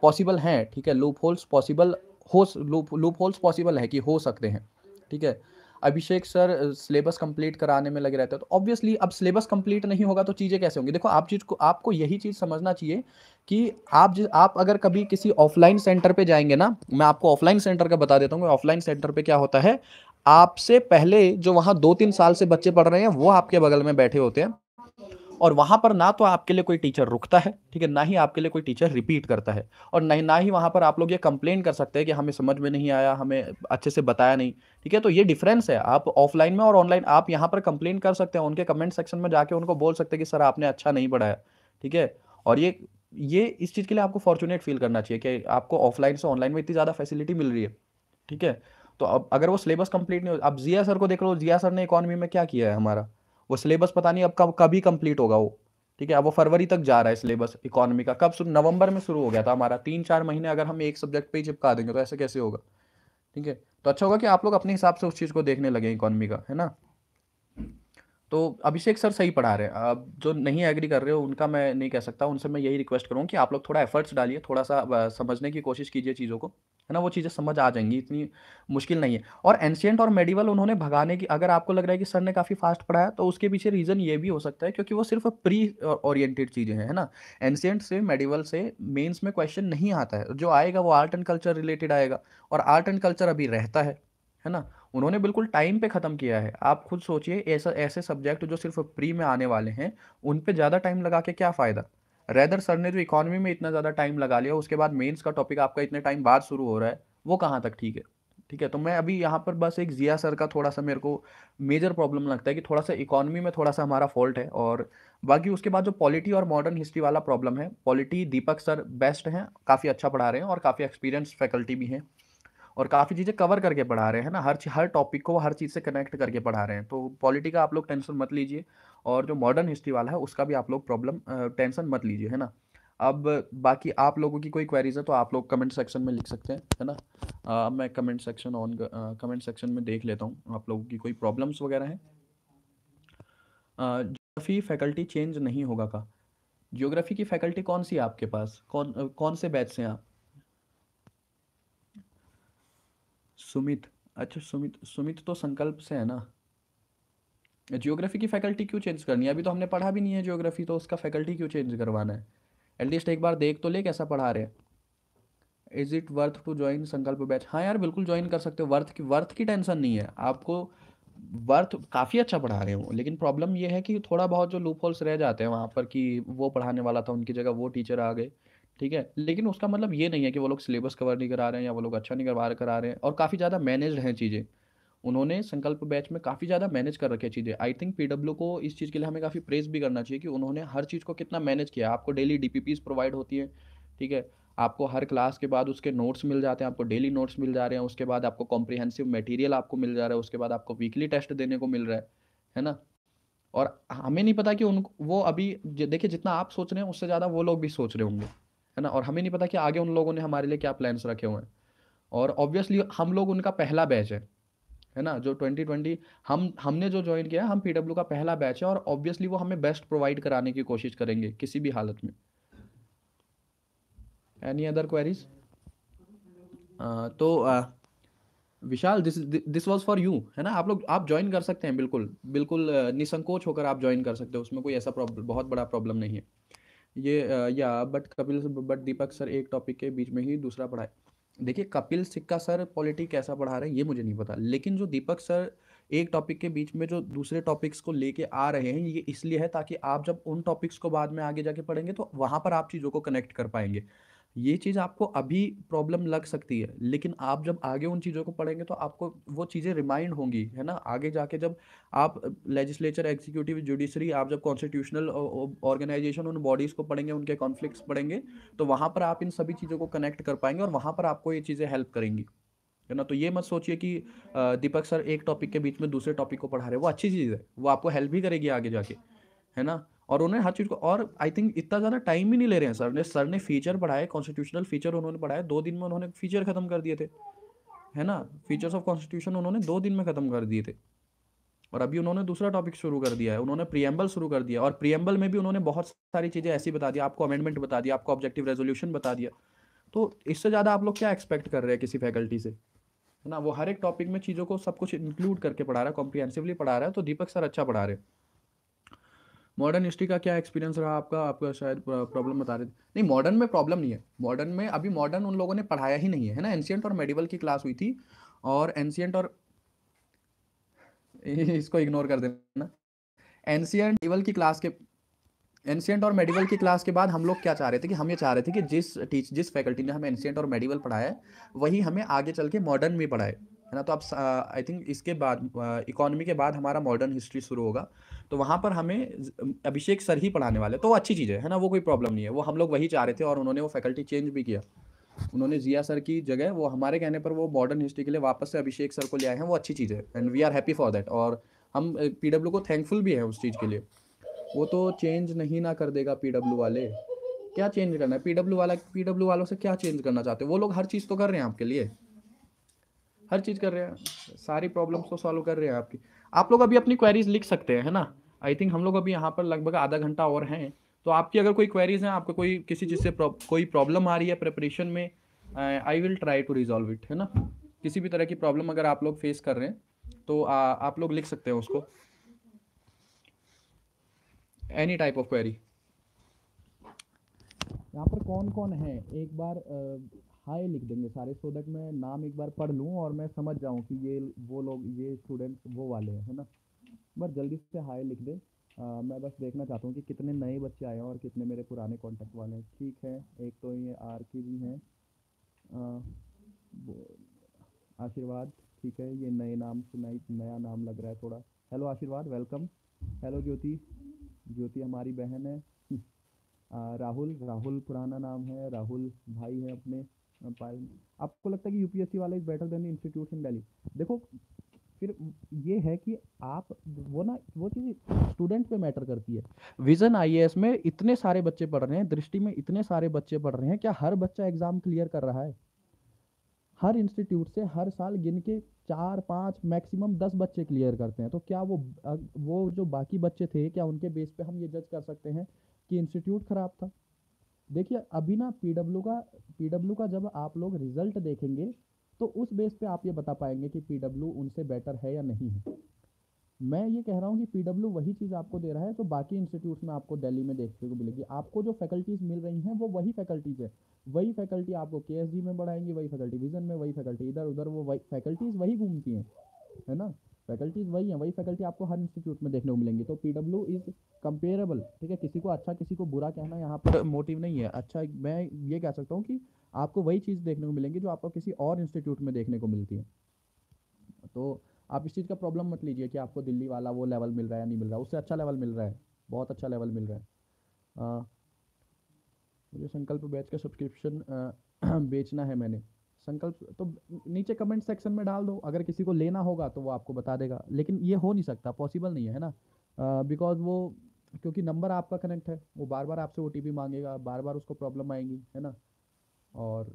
पॉसिबल हैं ठीक है लूप होल्स पॉसिबल हो लूप लूप होल्स पॉसिबल है कि हो सकते हैं ठीक है अभिषेक सर सिलेबस कंप्लीट कराने में लगे रहते हैं तो ऑब्वियसली अब सिलेबस कंप्लीट नहीं होगा तो चीज़ें कैसे होंगी देखो आप चीज़ को आपको यही चीज़ समझना चाहिए कि आप जिस आप अगर कभी किसी ऑफलाइन सेंटर पे जाएंगे ना मैं आपको ऑफलाइन सेंटर का बता देता हूँ ऑफलाइन सेंटर पे क्या होता है आपसे पहले जो वहाँ दो तीन साल से बच्चे पढ़ रहे हैं वो आपके बगल में बैठे होते हैं और वहाँ पर ना तो आपके लिए कोई टीचर रुकता है ठीक है ना ही आपके लिए कोई टीचर रिपीट करता है और ना ना ही वहाँ पर आप लोग ये कंप्लेन कर सकते हैं कि हमें समझ में नहीं आया हमें अच्छे से बताया नहीं ठीक है तो ये डिफरेंस है आप ऑफलाइन में और ऑनलाइन आप यहाँ पर कंप्लेन कर सकते हैं उनके कमेंट सेक्शन में जाके उनको बोल सकते हैं कि सर आपने अच्छा नहीं पढ़ाया ठीक है और ये ये इस चीज़ के लिए आपको फॉर्चुनेट फील करना चाहिए कि आपको ऑफलाइन से ऑनलाइन में इतनी ज़्यादा फैसिलिटी मिल रही है ठीक है तो अब अगर वो सिलेबस कंप्लीट नहीं हो अब जिया सर को देख लो जिया सर ने इकोनॉमी में क्या किया है हमारा वो सिलेबस पता नहीं अब कब कभी कंप्लीट होगा वो ठीक है अब वो फरवरी तक जा रहा है सिलेबस इकोनॉमी का कब नवंबर में शुरू हो गया था हमारा तीन चार महीने अगर हम एक सब्जेक्ट पे ही चिपका देंगे तो ऐसे कैसे होगा ठीक है तो अच्छा होगा कि आप लोग अपने हिसाब से उस चीज़ को देखने लगे इकोनॉमी का है ना तो अभिषेक सर सही पढ़ा रहे हैं अब जो नहीं एग्री कर रहे हो उनका मैं नहीं कह सकता उनसे मैं यही रिक्वेस्ट करूँ कि आप लोग थोड़ा एफर्ट्स डालिए थोड़ा सा समझने की कोशिश कीजिए चीज़ों को है ना वो चीज़ें समझ आ जाएंगी इतनी मुश्किल नहीं है और एंशियंट और मेडिवल उन्होंने भगाने की अगर आपको लग रहा है कि सर ने काफ़ी फास्ट पढ़ाया तो उसके पीछे रीज़न ये भी हो सकता है क्योंकि वो सिर्फ प्री ओरिएंटेड चीज़ें हैं है ना एंशियंट से मेडिवल से मेंस में क्वेश्चन नहीं आता है जो आएगा वो आर्ट एंड कल्चर रिलेटेड आएगा और आर्ट एंड कल्चर अभी रहता है है ना उन्होंने बिल्कुल टाइम पे ख़त्म किया है आप खुद सोचिए ऐसा ऐसे सब्जेक्ट जो सिर्फ प्री में आने वाले हैं उन पर ज़्यादा टाइम लगा के क्या फ़ायदा रेदर सर ने जो तो इकोनॉमी में इतना ज़्यादा टाइम लगा लिया उसके बाद मेंस का टॉपिक आपका इतने टाइम बाद शुरू हो रहा है वो कहाँ तक ठीक है ठीक है तो मैं अभी यहाँ पर बस एक जिया सर का थोड़ा सा मेरे को मेजर प्रॉब्लम लगता है कि थोड़ा सा इकोनॉमी में थोड़ा सा हमारा फॉल्ट है और बाकी उसके बाद जो पॉलिटी और मॉडर्न हिस्ट्री वाला प्रॉब्लम है पॉलिटी दीपक सर बेस्ट हैं काफ़ी अच्छा पढ़ा रहे हैं और काफ़ी एक्सपीरियंस फैकल्टी भी हैं और काफ़ी चीज़ें कवर करके पढ़ा रहे हैं ना हर हर टॉपिक को हर चीज़ से कनेक्ट करके पढ़ा रहे हैं तो पॉलिटी का आप लोग टेंशन मत लीजिए और जो मॉडर्न हिस्ट्री वाला है उसका भी आप लोग प्रॉब्लम टेंशन मत लीजिए है ना अब बाकी आप लोगों की कोई क्वेरीज है तो आप लोग कमेंट सेक्शन में लिख सकते हैं है ना अब मैं comment section on comment section में देख लेता हूँ आप लोगों की कोई प्रॉब्लम्स वगैरह हैं जोग्राफी फैकल्टी चेंज नहीं होगा का जियोग्राफी की फैकल्टी कौन सी है आपके पास कौन कौन से बैच से हैं आप सुमित अच्छा सुमित सुमित तो संकल्प से है ना जियोग्राफी की फैकल्टी क्यों चेंज करनी है अभी तो हमने पढ़ा भी नहीं है जियोग्राफी तो उसका फैकल्टी क्यों चेंज करवाना है एटलीस्ट एक बार देख तो ले कैसा पढ़ा रहे हैं is it worth to join Sankalp batch हाँ यार बिल्कुल ज्वाइन कर सकते हो वर्थ की वर्थ की टेंशन नहीं है आपको वर्थ काफ़ी अच्छा पढ़ा रहे हो लेकिन प्रॉब्लम ये है कि थोड़ा बहुत जो लूप होल्स रह जाते हैं वहाँ पर कि वो पढ़ाने वाला था उनकी जगह वो टीचर आ गए ठीक है लेकिन उसका मतलब ये नहीं है कि वो लोग सिलेबस कवर नहीं करा रहे हैं या वो लोग अच्छा नहीं करवा करा रहे हैं और काफ़ी ज़्यादा मैनेज हैं चीज़ें उन्होंने संकल्प बैच में काफ़ी ज़्यादा मैनेज कर रखी है चीज़ें आई थिंक पी को इस चीज़ के लिए हमें काफ़ी प्रेस भी करना चाहिए कि उन्होंने हर चीज़ को कितना मैनेज किया आपको डेली डी प्रोवाइड होती है ठीक है आपको हर क्लास के बाद उसके नोट्स मिल जाते हैं आपको डेली नोट्स मिल जा रहे हैं उसके बाद आपको कॉम्प्रिहेंसिव मटेरियल आपको मिल जा रहा है उसके बाद आपको वीकली टेस्ट देने को मिल रहा है है ना और हमें नहीं पता कि उन वो अभी देखिए जितना आप सोच रहे हैं उससे ज़्यादा वो लोग भी सोच रहे होंगे है ना और हमें नहीं पता कि आगे उन लोगों ने हमारे लिए क्या प्लान्स रखे हुए हैं और ऑब्वियसली हम लोग उनका पहला बैच है है ना जो 2020 हम हमने जो ज्वाइन किया हम पीडब्ल्यू का पहला बैच है और ऑब्वियसली वो हमें बेस्ट प्रोवाइड कराने की कोशिश करेंगे किसी भी हालत में एनी अदर क्वेरीज तो uh, Vishal this this was for you है ना आप लोग आप ज्वाइन कर सकते हैं बिल्कुल बिल्कुल निसंकोच होकर आप ज्वाइन कर सकते हो उसमें कोई ऐसा प्रॉब्लम बहुत बड़ा प्रॉब्लम नहीं है ये या but Kapil but Deepak sir एक टॉपिक के बीच में ही दूसरा पढ़ाए देखिए कपिल सिक्का सर पॉलिटी कैसा पढ़ा रहे हैं ये मुझे नहीं पता लेकिन जो दीपक सर एक टॉपिक के बीच में जो दूसरे टॉपिक्स को लेके आ रहे हैं ये इसलिए है ताकि आप जब उन टॉपिक्स को बाद में आगे जाके पढ़ेंगे तो वहाँ पर आप चीज़ों को कनेक्ट कर पाएंगे ये चीज़ आपको अभी प्रॉब्लम लग सकती है लेकिन आप जब आगे उन चीज़ों को पढ़ेंगे तो आपको वो चीज़ें रिमाइंड होंगी है ना आगे जाके जब आप लेजिस्लेचर एग्जीक्यूटिव जुडिशरी आप जब कॉन्स्टिट्यूशनल ऑर्गेनाइजेशन उन बॉडीज़ को पढ़ेंगे उनके कॉन्फ्लिक्ट पढ़ेंगे तो वहाँ पर आप इन सभी चीज़ों को कनेक्ट कर पाएंगे और वहाँ पर आपको ये चीज़ें हेल्प करेंगी है ना तो ये मत सोचिए कि दीपक सर एक टॉपिक के बीच में दूसरे टॉपिक को पढ़ा रहे वो अच्छी चीज़ है वो आपको हेल्प भी करेगी आगे जाके है ना और उन्होंने हर चीज़ को और आई थिंक इतना ज़्यादा टाइम ही नहीं ले रहे हैं सर ने सर ने फीचर पढ़ाए कॉन्स्टिट्यूशनल फीचर उन्होंने पढ़ाए दो दिन में उन्होंने फीचर ख़त्म कर दिए थे है ना फीचर्स ऑफ कॉन्स्टिट्यूशन उन्होंने दो दिन में ख़त्म कर दिए थे और अभी उन्होंने दूसरा टॉपिक शुरू कर दिया है उन्होंने प्रियम्बल शुरू कर दिया और प्रियम्बल में भी उन्होंने बहुत सारी चीज़ें ऐसी बता दी आपको अमेंडमेंट बता दिया आपको ऑब्जेक्टिव रेजोल्यूशन बता दिया तो इससे ज़्यादा आप लोग क्या एक्सपेक्ट कर रहे हैं किसी फैकल्टी से है ना वो हर एक टॉपिक में चीज़ों को सब कुछ इंक्लूड करके पढ़ा रहा है कॉम्प्रीहेंसिवली पढ़ा रहा है तो दीपक सर अच्छा पढ़ा रहे हैं मॉडर्न हिस्ट्री का क्या एक्सपीरियंस रहा आपका आपका शायद प्रॉब्लम बता रहे थे नहीं मॉडर्न में प्रॉब्लम नहीं है मॉडर्न में अभी मॉडर्न उन लोगों ने पढ़ाया ही नहीं है ना एंशियंट और मेडिवल की क्लास हुई थी और एंशियंट और इसको इग्नोर कर देना एंशियंट मेडिवल की क्लास के एंशियंट और मेडिवल की क्लास के बाद हम लोग क्या चाह रहे थे कि हम ये चाह रहे थे कि जिस टीच जिस फैकल्टी ने हमें एंशियंट और मेडिवल पढ़ाया वही हमें आगे चल के मॉडर्न भी पढ़ाए है ना तो आप आई थिंक इसके बाद इकोनॉमी के बाद हमारा मॉडर्न हिस्ट्री शुरू होगा तो वहाँ पर हमें अभिषेक सर ही पढ़ाने वाले तो वो अच्छी चीज़ है है ना वो कोई प्रॉब्लम नहीं है वो हम लोग वही चाह रहे थे और उन्होंने वो फैकल्टी चेंज भी किया उन्होंने जिया सर की जगह वो हमारे कहने पर वो मॉडर्न हिस्ट्री के लिए वापस से अभिषेक सर को ले आए हैं वो अच्छी चीज़ है and we are happy for that और हम पी को थैंकफुल भी हैं उस चीज़ के लिए वो तो चेंज नहीं ना कर देगा पी वाले क्या चेंज करना है पी वाला पी वालों से क्या चेंज करना चाहते हैं वो लोग हर चीज़ तो कर रहे हैं आपके लिए हर चीज़ कर रहे हैं सारी प्रॉब्लम्स को सॉल्व कर रहे हैं आपकी आप लोग अभी अपनी क्वेरीज लिख सकते हैं है ना आई थिंक हम लोग अभी यहाँ पर लगभग आधा घंटा और हैं तो आपकी अगर कोई क्वेरीज हैं आपको कोई किसी चीज़ से कोई प्रॉब्लम आ रही है प्रिपरेशन में I will try to resolve it है ना किसी भी तरह की प्रॉब्लम अगर आप लोग फेस कर रहे हैं तो आ, आप लोग लिख सकते हैं उसको एनी टाइप ऑफ क्वेरी यहाँ पर कौन कौन है एक बार आ, हाई लिख देंगे सारे सो दैट मैं नाम एक बार पढ़ लूँ और मैं समझ जाऊँ कि ये वो लोग ये स्टूडेंट वो वाले हैं है ना बस जल्दी से हाई लिख दें आ, मैं बस देखना चाहता हूँ कि कितने नए बच्चे आए हैं और कितने मेरे पुराने कॉन्टेक्ट वाले हैं ठीक है एक तो ये आर की जी हैं आशीर्वाद ठीक है ये नए नाम सुनाई नया नाम लग रहा है थोड़ा हेलो आशीर्वाद वेलकम हेलो ज्योति ज्योति हमारी बहन है राहुल राहुल पुराना नाम है राहुल भाई है अपने पायल आपको लगता है कि यूपीएससी वाला is better than institute in Delhi देखो फिर ये है कि आप वो ना वो चीज़ स्टूडेंट पे मैटर करती है विजन आई में इतने सारे बच्चे पढ़ रहे हैं दृष्टि में इतने सारे बच्चे पढ़ रहे हैं क्या हर बच्चा एग्ज़ाम क्लियर कर रहा है हर इंस्टीट्यूट से हर साल गिन के चार पाँच मैक्सिमम दस बच्चे क्लियर करते हैं तो क्या वो वो जो बाकी बच्चे थे क्या उनके बेस पे हम ये जज कर सकते हैं कि इंस्टीट्यूट ख़राब था देखिए अभी ना डब्ल्यू का डब्ल्यू का जब आप लोग रिजल्ट देखेंगे तो उस बेस पे आप ये बता पाएंगे कि डब्ल्यू उनसे बेटर है या नहीं है मैं ये कह रहा हूँ कि डब्ल्यू वही चीज़ आपको दे रहा है तो बाकी इंस्टीट्यूट्स में आपको दिल्ली में देखने को मिलेगी आपको जो फैकल्टीज़ मिल रही हैं वो वही फैकल्टीज़ है वही फैकल्टी आपको के में बढ़ाएंगी वही फैकल्टी विजन में वही फैकल्टी इधर उधर वो वही फैकल्टीज़ वही घूमती हैं है ना फैकल्टीज़ वही हैं वही फैकल्टी आपको हर इंस्टीट्यूट में देखने को मिलेंगी तो पी डब्ल्यू इज़ कम्पेयरेबल ठीक है किसी को अच्छा किसी को बुरा कहना यहाँ पर मोटिव नहीं है अच्छा मैं ये कह सकता हूँ कि आपको वही चीज़ देखने को मिलेंगी जो आपको किसी और इंस्टीट्यूट में देखने को मिलती है तो आप इस चीज़ का प्रॉब्लम मत लीजिए कि आपको दिल्ली वाला वो लेवल मिल रहा है या नहीं मिल रहा है उससे अच्छा लेवल मिल रहा है बहुत अच्छा लेवल मिल रहा है आ, मुझे संकल्प बैच का सब्सक्रिप्शन बेचना है मैंने संकल्प तो नीचे कमेंट सेक्शन में डाल दो अगर किसी को लेना होगा तो वो आपको बता देगा लेकिन ये हो नहीं सकता पॉसिबल नहीं है ना बिकॉज वो क्योंकि नंबर आपका कनेक्ट है वो बार बार आपसे ओ मांगेगा बार बार उसको प्रॉब्लम आएंगी है ना और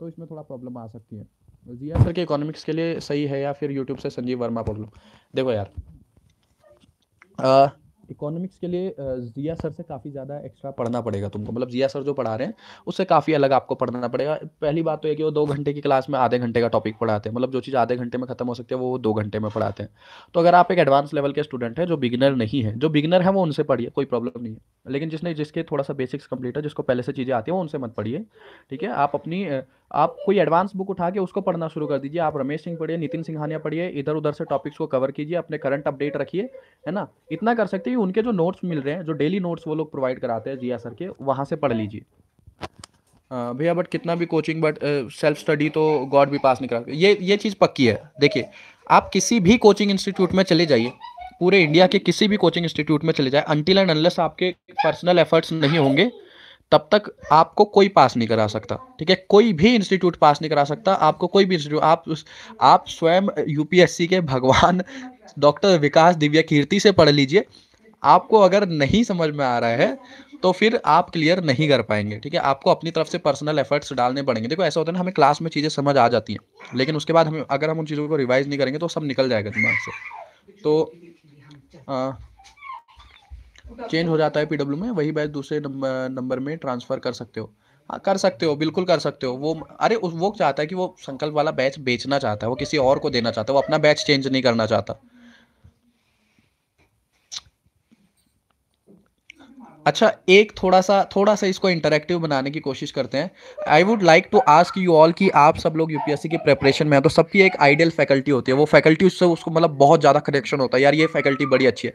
तो इसमें थोड़ा प्रॉब्लम आ सकती है जी सर के इकोनॉमिक्स के लिए सही है या फिर यूट्यूब से संजीव वर्मा पढ़ लो देखो यार आ, इकोनॉमिक्स के लिए जिया सर से काफ़ी ज़्यादा एक्स्ट्रा पढ़ना पड़ेगा तुमको मतलब जिया सर जो पढ़ा रहे हैं उससे काफ़ी अलग आपको पढ़ना पड़ेगा पहली बात तो है कि वो दो घंटे की क्लास में आधे घंटे का टॉपिक पढ़ाते हैं मतलब जो चीज़ आधे घंटे में खत्म हो सकती है वो दो घंटे में पढ़ाते हैं तो अगर आप एक एडवांस लेवल के स्टूडेंट हैं जो बिगनर नहीं है जो बिगनर है वो उनसे पढ़िए कोई प्रॉब्लम नहीं है लेकिन जिसने जिसके थोड़ा सा बेसिक्स कंप्लीट है जिसको पहले से चीज़ें आती हैं वो उनसे मत पढ़िए ठीक है आप अपनी आप कोई एडवांस बुक उठा के उसको पढ़ना शुरू कर दीजिए आप रमेश सिंह पढ़िए नितिन सिंघानिया पढ़िए इधर उधर से टॉपिक्स को कवर कीजिए अपने करंट अपडेट रखिए है ना इतना कर सकते हैं उनके जो नोट्स मिल रहे हैं जो डेली नोट्स वो लोग प्रोवाइड कराते हैं जिया सर के वहाँ से पढ़ लीजिए भैया बट कितना भी कोचिंग बट सेल्फ स्टडी तो गॉड भी पास नहीं करा ये ये चीज़ पक्की है देखिए आप किसी भी कोचिंग इंस्टीट्यूट में चले जाइए पूरे इंडिया के किसी भी कोचिंग इंस्टीट्यूट में चले जाए अनटिल एंड अनलेस आपके पर्सनल एफर्ट्स नहीं होंगे तब तक आपको कोई पास नहीं करा सकता ठीक है कोई भी इंस्टीट्यूट पास नहीं करा सकता आपको कोई भी इंस्टीट्यूट आप आप स्वयं यूपीएससी के भगवान डॉक्टर विकास दिव्या कीर्ति से पढ़ लीजिए आपको अगर नहीं समझ में आ रहा है तो फिर आप क्लियर नहीं कर पाएंगे ठीक है आपको अपनी तरफ से पर्सनल एफर्ट्स डालने पड़ेंगे देखो ऐसा होता है ना हमें क्लास में चीज़ें समझ आ जाती हैं लेकिन उसके बाद हम अगर हम उन चीज़ों को रिवाइज नहीं करेंगे तो सब निकल जाएगा दिमाग से तो आ, हाँ। चेंज हो जाता है पीडब्ल्यू में वही बैच दूसरे नंबर में ट्रांसफ़र कर सकते हो हाँ कर सकते हो बिल्कुल कर सकते हो वो अरे वो चाहता है कि वो संकल्प वाला बैच बेचना चाहता है वो किसी और को देना चाहता है वो अपना बैच चेंज नहीं करना चाहता अच्छा एक थोड़ा सा थोड़ा सा इसको इंटरेक्टिव बनाने की कोशिश करते हैं I would like to ask you all कि आप सब लोग यूपीएससी की प्रेपरेशन में हैं तो सबकी एक आइडियल फैकल्टी होती है वो फैकल्टी उससे उसको मतलब बहुत ज़्यादा कनेक्शन होता है यार ये फैकल्टी बड़ी अच्छी है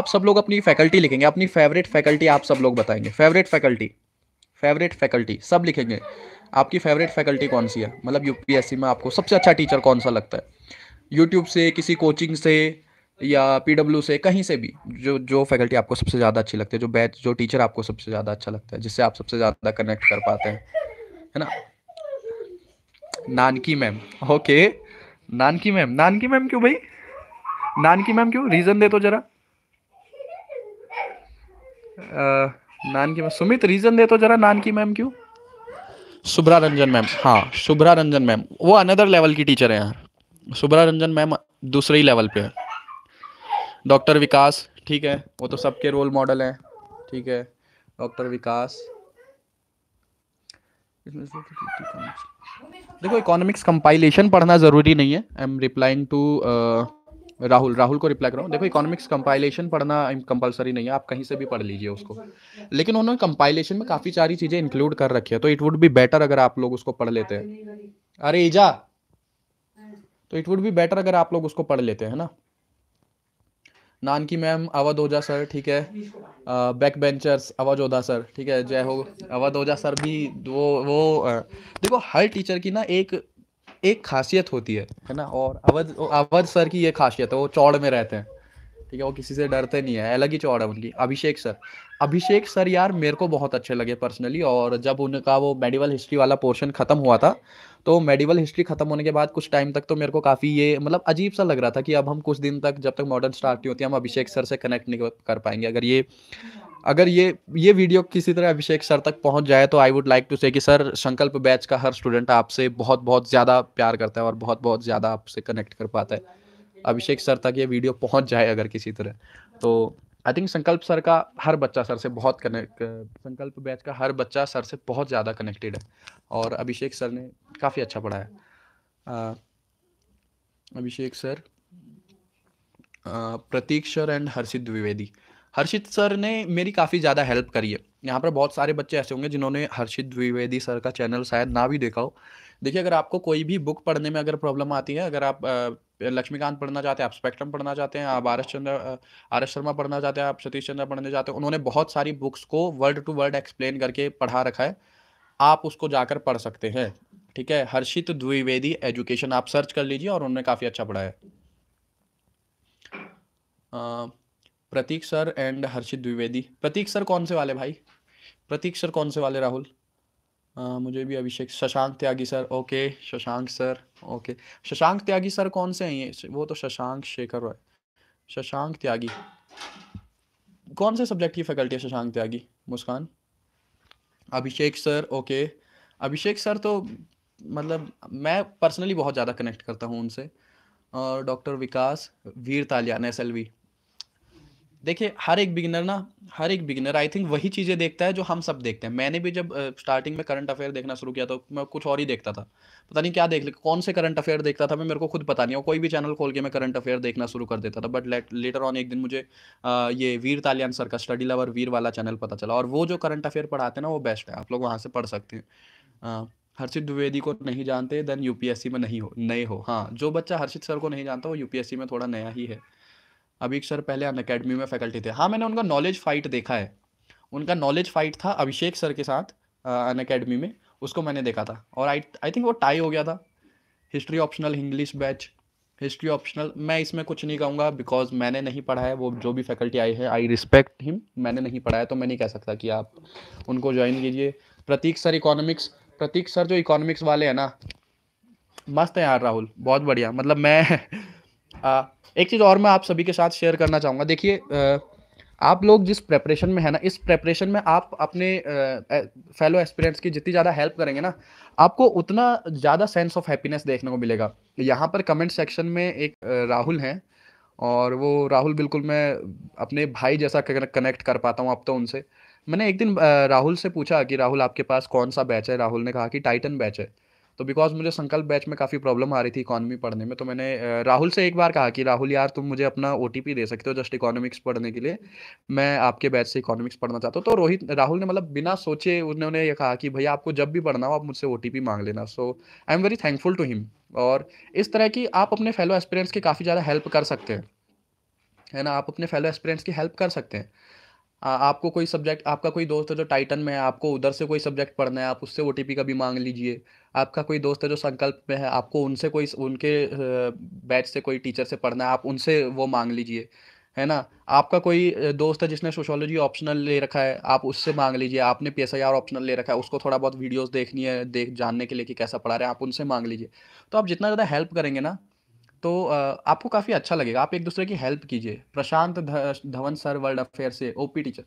आप सब लोग अपनी फैकल्टी लिखेंगे अपनी फेवरेट फैकल्टी आप सब लोग बताएंगे फेवरेट फैकल्टी फेवरेट फैकल्टी सब लिखेंगे आपकी फेवरेट फैकल्टी कौन सी है मतलब यूपीएससी में आपको सबसे अच्छा टीचर कौन सा लगता है यूट्यूब से किसी कोचिंग से या पीडब्ल्यू से कहीं से भी जो जो फैकल्टी आपको सबसे ज़्यादा अच्छी लगती है जो बैच जो टीचर आपको सबसे ज़्यादा अच्छा लगता है जिससे आप सबसे ज़्यादा कनेक्ट कर पाते हैं है ना Nanki ma'am okay Nanki ma'am Nanki ma'am क्यों भाई नानकी मैम क्यों रीज़न दे दो तो ज़रा नानकी मैम सुमित रीज़न दे दो तो ज़रा नानकी मैम क्यों सुभ्रा रंजन मैम हाँ सुभ्रा रंजन मैम वो अनदर लेवल की टीचर है यार सुभ्रा रंजन मैम दूसरे ही लेवल पे है डॉक्टर विकास ठीक है वो तो सबके रोल मॉडल हैं ठीक है डॉक्टर विकास तो देखो इकोनॉमिक्स कंपाइलेशन पढ़ना ज़रूरी नहीं है I am replying to Rahul Rahul को रिप्लाई कर रहा हूँ देखो इकोनॉमिक्स कंपाइलेशन पढ़ना कंपलसरी नहीं है आप कहीं से भी पढ़ लीजिए उसको लेकिन उन्होंने कंपाइलेशन में काफ़ी सारी चीज़ें इंक्लूड कर रखी है तो इट वुड बी बेटर अगर आप लोग उसको पढ़ लेते हैं अरे ईजा तो इट वुड बी बेटर अगर आप लोग उसको पढ़ लेते हैं ना नानकी मैम अवध ओझा सर ठीक है back benchers Avadh Ojha sir ठीक है जय हो अवध ओझा सर भी वो वो देखो हर टीचर की ना एक एक खासियत होती है है ना और अवध अवध सर की ये खासियत है वो चौड़ में रहते हैं ठीक है वो किसी से डरते नहीं है अलग ही चौड़ है उनकी अभिषेक सर अभिषेक सर यार मेरे को बहुत अच्छे लगे पर्सनली और जब उनका वो मेडिवल हिस्ट्री वाला पोर्शन ख़त्म हुआ था तो मेडिवल हिस्ट्री खत्म होने के बाद कुछ टाइम तक तो मेरे को काफ़ी ये मतलब अजीब सा लग रहा था कि अब हम कुछ दिन तक जब तक मॉडर्न स्टार्ट नहीं होती हम अभिषेक सर से कनेक्ट नहीं कर पाएंगे अगर ये अगर ये ये वीडियो किसी तरह अभिषेक सर तक पहुंच जाए तो आई वुड लाइक टू से कि सर संकल्प बैच का हर स्टूडेंट आपसे बहुत बहुत ज़्यादा प्यार करता है और बहुत बहुत ज़्यादा आपसे कनेक्ट कर पाता है अभिषेक सर तक ये वीडियो पहुंच जाए अगर किसी तरह तो आई थिंक संकल्प सर का हर बच्चा सर से बहुत कनेक्ट संकल्प बैच का हर बच्चा सर से बहुत ज़्यादा कनेक्टेड है और अभिषेक सर ने काफ़ी अच्छा पढ़ाया Abhishek sir Prateek sir and Harshit Dwivedi Harshit sir ने मेरी काफ़ी ज़्यादा हेल्प करी है यहाँ पर बहुत सारे बच्चे ऐसे होंगे जिन्होंने हर्षित द्विवेदी सर का चैनल शायद ना भी देखा हो देखिए अगर आपको कोई भी बुक पढ़ने में अगर प्रॉब्लम आती है अगर आप लक्ष्मीकांत पढ़ना चाहते हैं आप स्पेक्ट्रम पढ़ना चाहते हैं आप R S Chandra R S Sharma पढ़ना चाहते हैं आप सतीश चंद्र पढ़ना चाहते हैं उन्होंने बहुत सारी बुक्स को वर्ड टू वर्ड एक्सप्लेन करके पढ़ा रखा है आप उसको जाकर पढ़ सकते हैं ठीक है हर्षित द्विवेदी एजुकेशन आप सर्च कर लीजिए और उन्होंने काफ़ी अच्छा पढ़ा है Prateek sir and Harshit Dwivedi Prateek sir कौन से वाले भाई प्रतीक सर कौन से वाले राहुल आ, मुझे भी Abhishek Shashank Tyagi sir okay Shashank sir okay Shashank Tyagi sir कौन से हैं ये वो तो शशांक शेखर रॉय शशांक त्यागी कौन से सब्जेक्ट की फैकल्टी है Shashank Tyagi Muskan Abhishek sir okay Abhishek sir तो मतलब मैं पर्सनली बहुत ज़्यादा कनेक्ट करता हूँ उनसे और doctor Vikas Veer Talyan S L V देखिए हर एक बिगिनर ना हर एक बिगिनर आई थिंक वही चीज़ें देखता है जो हम सब देखते हैं मैंने भी जब स्टार्टिंग में करंट अफेयर देखना शुरू किया तो मैं कुछ और ही देखता था पता नहीं क्या देख ले कौन से करंट अफेयर देखता था मैं मेरे को खुद पता नहीं और कोई भी चैनल खोल के मैं करंट अफेयर देखना शुरू कर देता था बट लेटर ऑन एक दिन मुझे आ, ये वीर तालियान सर का स्टडी लवर वीर वाला चैनल पता चला और वो जो करंट अफेयर पढ़ाते हैं ना वो बेस्ट है आप लोग वहाँ से पढ़ सकते हैं हर्षित द्विवेदी को नहीं जानते देन यूपीएससी में नहीं हो नए हो हाँ जो बच्चा हर्षित सर को नहीं जानता वो यूपीएससी में थोड़ा नया ही है अभिषेक सर पहले अन अकेडमी में फैकल्टी थे हाँ मैंने उनका नॉलेज फाइट देखा है उनका नॉलेज फाइट था अभिषेक सर के साथ अन अकेडमी में उसको मैंने देखा था और आई आई थिंक वो टाई हो गया था history optional English batch history optional मैं इसमें कुछ नहीं कहूँगा बिकॉज मैंने नहीं पढ़ा है वो जो भी फैकल्टी आई है आई रिस्पेक्ट हिम मैंने नहीं पढ़ा है तो मैं नहीं कह सकता कि आप उनको ज्वाइन कीजिए Prateek sir economics Prateek sir जो इकोनॉमिक्स वाले हैं ना मस्त है यार राहुल बहुत बढ़िया मतलब मैं आ, एक चीज़ और मैं आप सभी के साथ शेयर करना चाहूँगा देखिए आप लोग जिस प्रेपरेशन में है ना इस प्रेपरेशन में आप अपने फेलो एस्पिरेंट्स की जितनी ज़्यादा हेल्प करेंगे ना आपको उतना ज़्यादा सेंस ऑफ हैप्पीनेस देखने को मिलेगा यहाँ पर कमेंट सेक्शन में एक राहुल हैं और वो राहुल बिल्कुल मैं अपने भाई जैसा कनेक्ट कर पाता हूँ अब तो उनसे मैंने एक दिन राहुल से पूछा कि राहुल आपके पास कौन सा बैच है राहुल ने कहा कि टाइटन बैच है तो बिकॉज मुझे संकल्प बैच में काफ़ी प्रॉब्लम आ रही थी इकॉनॉमी पढ़ने में तो मैंने राहुल से एक बार कहा कि राहुल यार तुम मुझे अपना ओ दे सकते हो जस्ट इकोनॉमिक्स पढ़ने के लिए मैं आपके बैच से इकोनॉमिक्स पढ़ना चाहता हूँ तो रोहित राहुल ने मतलब बिना सोचे उन्होंने ये कहा कि भैया आपको जब भी पढ़ना हो आप मुझसे ओ मांग लेना so I am very thankful to him और इस तरह की आप अपने फेलो एस्पिरेंट्स की काफ़ी ज़्यादा हेल्प कर सकते हैं है ना आप अपने फेलो एस्पिरेंट्स की हेल्प कर सकते हैं आ, आपको कोई सब्जेक्ट आपका कोई दोस्त है जो टाइटन में है आपको उधर से कोई सब्जेक्ट पढ़ना है आप उससे ओ का भी मांग लीजिए आपका कोई दोस्त है जो संकल्प में है आपको उनसे कोई उनके बैच से कोई टीचर से पढ़ना है आप उनसे वो मांग लीजिए है ना आपका कोई दोस्त है जिसने सोशोलॉजी ऑप्शनल ले रखा है आप उससे मांग लीजिए आपने P S I R optional ले रखा है उसको थोड़ा बहुत वीडियोस देखनी है देख जानने के लिए कि कैसा पढ़ा रहे हैं आप उनसे मांग लीजिए तो आप जितना ज़्यादा हेल्प करेंगे ना तो आपको काफ़ी अच्छा लगेगा आप एक दूसरे की हेल्प कीजिए Prashant Dhawan sir world affair से ओ टीचर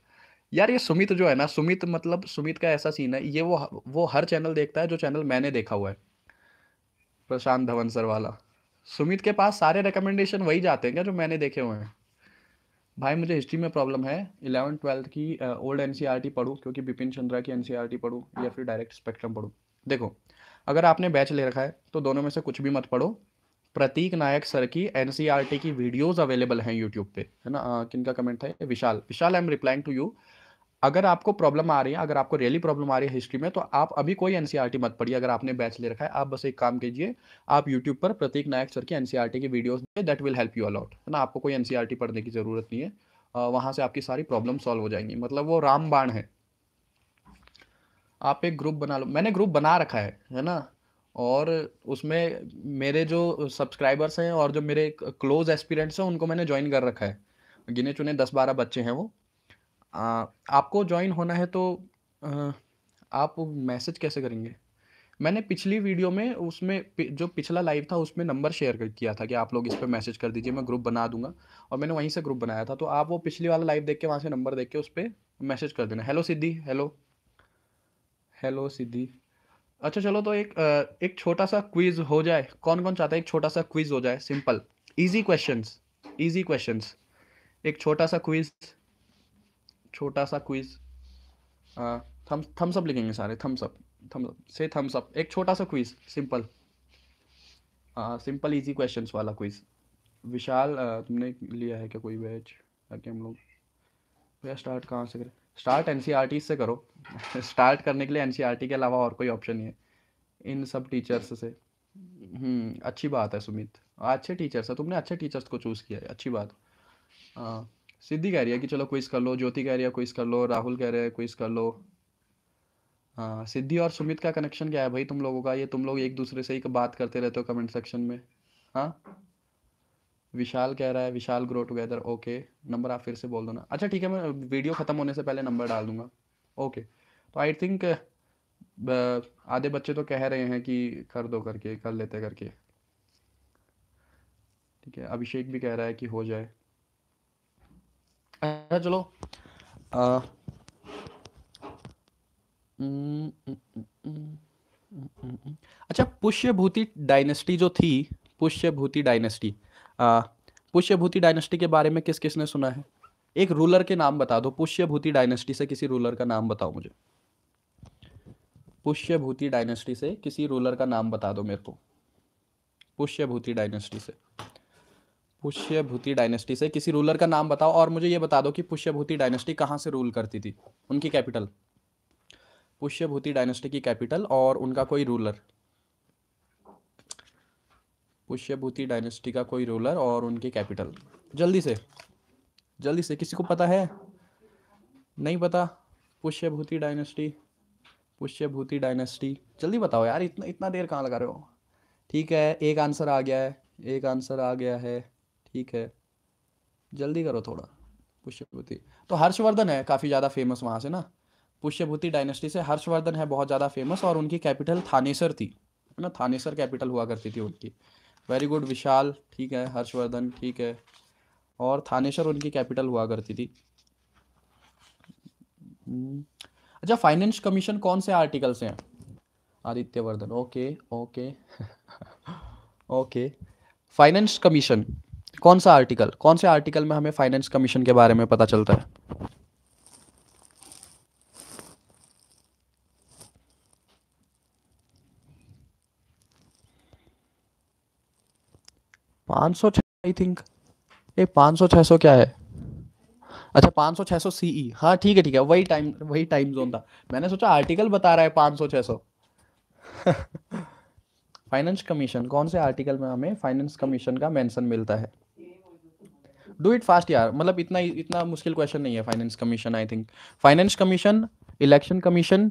यार ये सुमित जो है ना सुमित मतलब सुमित का ऐसा सीन है ये वो वो हर चैनल देखता है जो चैनल मैंने देखा हुआ है प्रशांत धवन सर वाला सुमित के पास सारे रिकमेंडेशन वही जाते हैं क्या जो मैंने देखे हुए हैं भाई मुझे हिस्ट्री में प्रॉब्लम है इलेवन ट्वेल्थ की ओल्ड एन सी क्योंकि बिपिन चंद्रा की एन सी आर टी या फिर डायरेक्ट स्पेक्ट्रम पढ़ू देखो अगर आपने बैच ले रखा है तो दोनों में से कुछ भी मत पढ़ो प्रतीक नायक सर की एन टी e की वीडियोज़ अवेलेबल हैं यूट्यूब पे है ना आ, किनका कमेंट है Vishal Vishal I am replying to you अगर आपको प्रॉब्लम आ रही है अगर आपको रियली प्रॉब्लम आ रही है हिस्ट्री में तो आप अभी कोई एनसीईआरटी e मत पढ़िए अगर आपने बैच ले रखा है आप बस एक काम कीजिए आप यूट्यूब पर प्रतीक नायक सर की एनसीईआरटी e की वीडियोस देखिए that will help you a lot है ना आपको कोई एनसीईआरटी e पढ़ने की ज़रूरत नहीं है वहां से आपकी सारी प्रॉब्लम सॉल्व हो जाएंगी मतलब वो रामबाण है आप एक ग्रुप बना लो मैंने ग्रुप बना रखा है है ना और उसमें मेरे जो सब्सक्राइबर्स हैं और जो मेरे क्लोज एस्पिरेंट्स हैं उनको मैंने ज्वाइन कर रखा है गिने चुने दस बारह बच्चे हैं वो आपको ज्वाइन होना है तो आप मैसेज कैसे करेंगे मैंने पिछली वीडियो में उसमें जो पिछला लाइव था उसमें नंबर शेयर कर किया था कि आप लोग इस पर मैसेज कर दीजिए मैं ग्रुप बना दूंगा और मैंने वहीं से ग्रुप बनाया था तो आप वो पिछली वाला लाइव देख के वहाँ से नंबर देख के उस पर मैसेज कर देना hello Siddhi hello hello Siddhi अच्छा चलो तो एक एक छोटा सा क्विज हो जाए कौन कौन चाहता है एक छोटा सा क्विज हो जाए simple easy questions easy questions एक छोटा सा क्विज छोटा सा क्विज थम थम्स अप लिखेंगे सारे थम्स अप थम्स अप से थम्स अप एक छोटा सा quiz simple simple easy questions वाला क्विज विशाल uh, तुमने लिया है क्या कोई बैच ताकि हम लोग भैया स्टार्ट कहाँ से करें स्टार्ट एन e से करो स्टार्ट करने के लिए एन e के अलावा और कोई ऑप्शन नहीं है इन सब टीचर्स से हम्म, अच्छी बात है सुमित अच्छे टीचर्स है तुमने अच्छे टीचर्स को चूज़ किया है अच्छी बात सिद्धि कह रही है कि चलो क्विज कर लो ज्योति कह रही है क्विज कर लो राहुल कह रहे हैं क्विज कर लो हाँ सिद्धि और सुमित का कनेक्शन क्या है भाई तुम लोगों का ये तुम लोग एक दूसरे से ही बात करते रहते हो कमेंट सेक्शन में हाँ विशाल कह रहा है Vishal grow together okay number आप फिर से बोल दो ना अच्छा ठीक है मैं वीडियो ख़त्म होने से पहले नंबर डाल दूंगा ओके तो आई थिंक आधे बच्चे तो कह रहे हैं कि कर दो करके कर लेते करके ठीक है अभिषेक भी कह रहा है कि हो जाए अच्छा चलो अच्छा पुष्यभूति डायनेस्टी जो थी पुष्यभूति डायनेस्टी पुष्यभूति डायनेस्टी के बारे में किस किसने सुना है एक रूलर के नाम बता दो पुष्यभूति डायनेस्टी से किसी रूलर का नाम बताओ मुझे पुष्यभूति डायनेस्टी से किसी रूलर का नाम बता दो मेरे को पुष्यभूति डायनेस्टी से पुष्यभूति डायनेस्टी से किसी रूलर का नाम बताओ और मुझे ये बता दो कि पुष्यभूति डायनेस्टी कहाँ से रूल करती थी उनकी कैपिटल पुष्यभूति डायनेस्टी की कैपिटल और उनका कोई रूलर पुष्यभूति डायनेस्टी का कोई रूलर और उनकी कैपिटल जल्दी से जल्दी से किसी को पता है नहीं पता पुष्यभूति डायनेस्टी पुष्यभूति डायनेस्टी जल्दी बताओ यार इतना इतना देर कहाँ लगा रहे हो ठीक है एक आंसर आ गया है एक आंसर आ गया है ठीक है जल्दी करो थोड़ा पुष्यभूति तो हर्षवर्धन है काफ़ी ज़्यादा फेमस वहां से ना पुष्यभूति डायनेस्टी से हर्षवर्धन है बहुत ज़्यादा फेमस और उनकी कैपिटल थानेसर थी है ना थानेसर कैपिटल हुआ करती थी उनकी वेरी गुड विशाल ठीक है हर्षवर्धन ठीक है और थानेसर उनकी कैपिटल हुआ करती थी हम्म, अच्छा फाइनेंस कमीशन कौन से आर्टिकल से हैं Adityavardhan okay okay okay finance commission कौन सा आर्टिकल कौन से आर्टिकल में हमें फाइनेंस कमीशन के बारे में पता चलता है पाँच सौ आई थिंक ये पाँच सौ छः सौ क्या है अच्छा पाँच सौ छः सौ सीई e। हाँ ठीक है ठीक है वही टाइम वही टाइम जोन था मैंने सोचा आर्टिकल बता रहा है पाँच सौ छः सौ फाइनेंस कमीशन कौन से आर्टिकल में हमें फाइनेंस कमीशन का मेंशन मिलता है डू इट फास्ट यार मतलब इतना इतना मुश्किल क्वेश्चन नहीं है finance commission I think finance commission election commission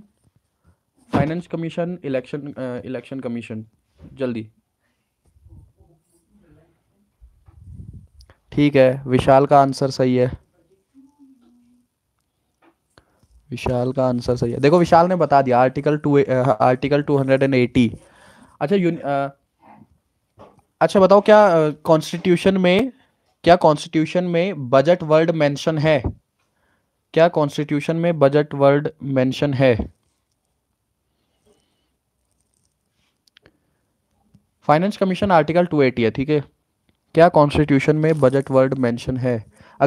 finance commission election election commission जल्दी ठीक है विशाल का आंसर सही है विशाल का आंसर सही है देखो विशाल ने बता दिया article two article two hundred and eighty अच्छा यून अच्छा बताओ क्या कॉन्स्टिट्यूशन में क्या कॉन्स्टिट्यूशन में बजट वर्ड मेंशन है क्या कॉन्स्टिट्यूशन में बजट वर्ड मेंशन है फाइनेंस कमीशन आर्टिकल 280 है ठीक है क्या कॉन्स्टिट्यूशन में बजट वर्ड मेंशन है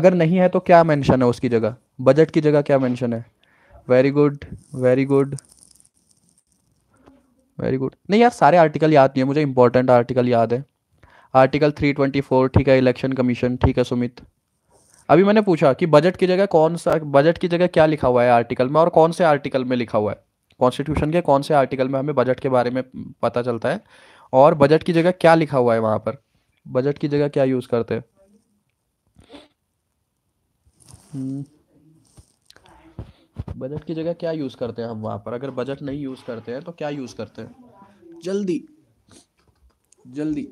अगर नहीं है तो क्या मेंशन है उसकी जगह बजट की जगह क्या मेंशन है very good very good very good नहीं यार सारे आर्टिकल याद नहीं है मुझे इंपॉर्टेंट आर्टिकल याद है आर्टिकल थ्री ट्वेंटी फोर ठीक है इलेक्शन कमीशन ठीक है सुमित अभी मैंने पूछा कि बजट की जगह कौन सा बजट की जगह क्या लिखा हुआ है आर्टिकल में और कौन से आर्टिकल में लिखा हुआ है कॉन्स्टिट्यूशन के कौन से आर्टिकल में हमें बजट के बारे में पता चलता है और बजट की जगह क्या लिखा हुआ है वहाँ पर बजट की जगह क्या यूज़ करते हैं hmm. बजट की जगह क्या यूज़ करते हैं हम वहाँ पर अगर बजट नहीं यूज़ करते हैं तो क्या यूज़ करते हैं जल्दी जल्दी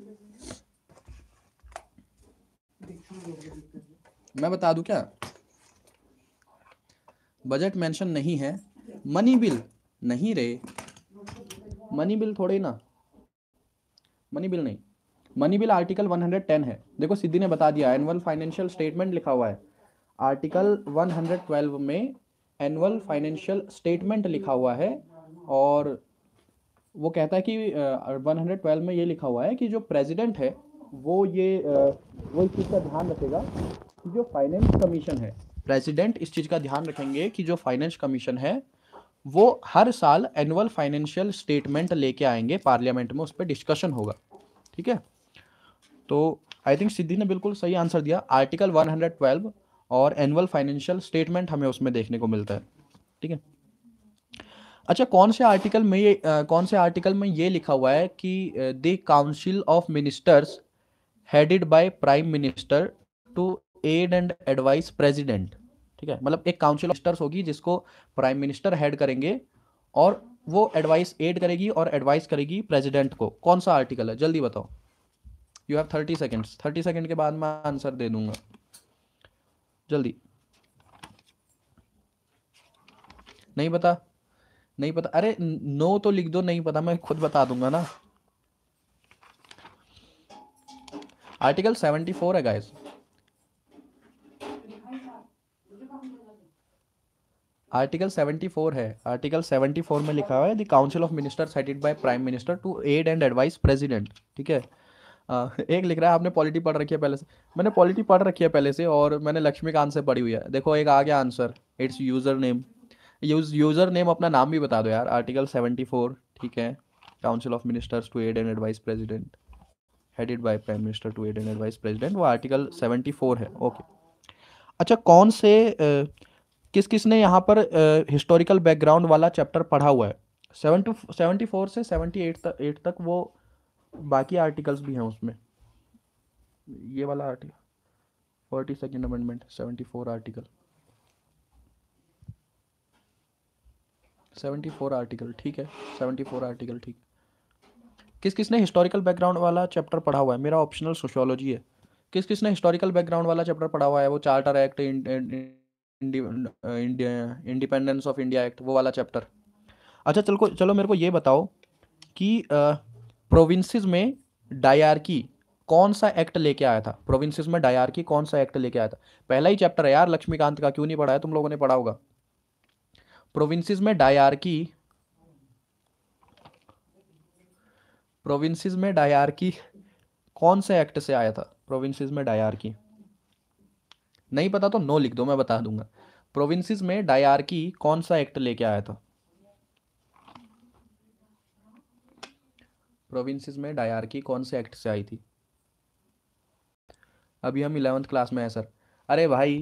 मैं बता दूं क्या बजट मेंशन नहीं है मनी बिल नहीं रे मनी बिल थोड़े ना मनी बिल नहीं मनी बिल आर्टिकल 110 है देखो सिद्धि ने बता दिया एनुअल फाइनेंशियल स्टेटमेंट लिखा हुआ है आर्टिकल 112 में एनुअल फाइनेंशियल स्टेटमेंट लिखा हुआ है और वो कहता है कि वन हंड्रेड ट्वेल्व में ये लिखा हुआ है कि जो प्रेसिडेंट है वो ये वो इस चीज़ का ध्यान रखेगा कि जो फाइनेंस कमीशन है प्रेसिडेंट इस चीज़ का ध्यान रखेंगे कि जो फाइनेंस कमीशन है वो हर साल एनुअल फाइनेंशियल स्टेटमेंट लेके आएंगे पार्लियामेंट में उस पर डिस्कशन होगा ठीक है तो आई थिंक सिद्धि ने बिल्कुल सही आंसर दिया आर्टिकल 112 और एनुअल फाइनेंशियल स्टेटमेंट हमें उसमें देखने को मिलता है ठीक है अच्छा कौन से आर्टिकल में ये आ, कौन से आर्टिकल में ये लिखा हुआ है कि the council of ministers headed by prime minister to aid and advise president ठीक है मतलब एक काउंसिल ऑफ मिनिस्टर्स होगी जिसको प्राइम मिनिस्टर हेड करेंगे और वो एडवाइस एड करेगी और एडवाइस करेगी प्रेसिडेंट को कौन सा आर्टिकल है जल्दी बताओ you have thirty seconds thirty second के बाद मैं आंसर दे दूंगा जल्दी नहीं पता नहीं पता अरे नो तो लिख दो नहीं पता मैं खुद बता दूंगा ना आर्टिकल सेवेंटी फोर है गाइस आर्टिकल फोर है आर्टिकल सेवेंटी फोर में लिखा हुआ है the council of minister seated by prime minister to aid and advise president ठीक है हाँ, एक लिख रहा है आपने पॉलिटी पढ़ रखी है पहले से मैंने पॉलिटी पढ़ रखी है पहले से और मैंने लक्ष्मीकांत से पढ़ी हुई है देखो एक आ गया answer it's username use username अपना नाम भी बता दो यार आर्टिकल सेवेंटी फोर ठीक है council of ministers to aid and advise president headed by prime minister to aid and advise president वो आर्टिकल सेवेंटी फोर है ओके अच्छा कौन से किस किस ने यहाँ पर हिस्टोरिकल बैकग्राउंड वाला चैप्टर पढ़ा हुआ है सेवन टू सेवेंटी फोर से सेवेंटी एट एट तक वो बाकी आर्टिकल्स भी हैं उसमें ये वाला article forty second amendment seventy four article seventy four article ठीक है सेवेंटी फोर आर्टिकल ठीक किस किस ने हिस्टोरिकल बैकग्राउंड वाला चैप्टर पढ़ा हुआ है मेरा ऑप्शनल सोशोलॉजी है किस किस ने हिस्टोरिकल बैकग्राउंड वाला चैप्टर पढ़ा हुआ है वो charter act independence of India act वो वाला चैप्टर अच्छा चलो चलो मेरे को ये बताओ कि प्रोविंसेस में डायरकी कौन सा एक्ट लेके आया था प्रोविंसेस में डायरकी कौन सा एक्ट लेके आया था पहला ही चैप्टर है यार लक्ष्मीकांत का क्यों नहीं पढ़ा है तुम लोगों ने पढ़ा होगा प्रोविंसेस में डायरकी प्रोविंसेस में डायरकी कौन से एक्ट से आया था प्रोविंसेस में डायरकी नहीं पता तो नो लिख दो मैं बता दूंगा प्रोविंसेस में डायरकी कौन सा एक्ट लेके आया था प्रोविंसेस में डायरकी कौन से एक्ट से आई थी अभी हम इलेवंथ क्लास में हैं सर अरे भाई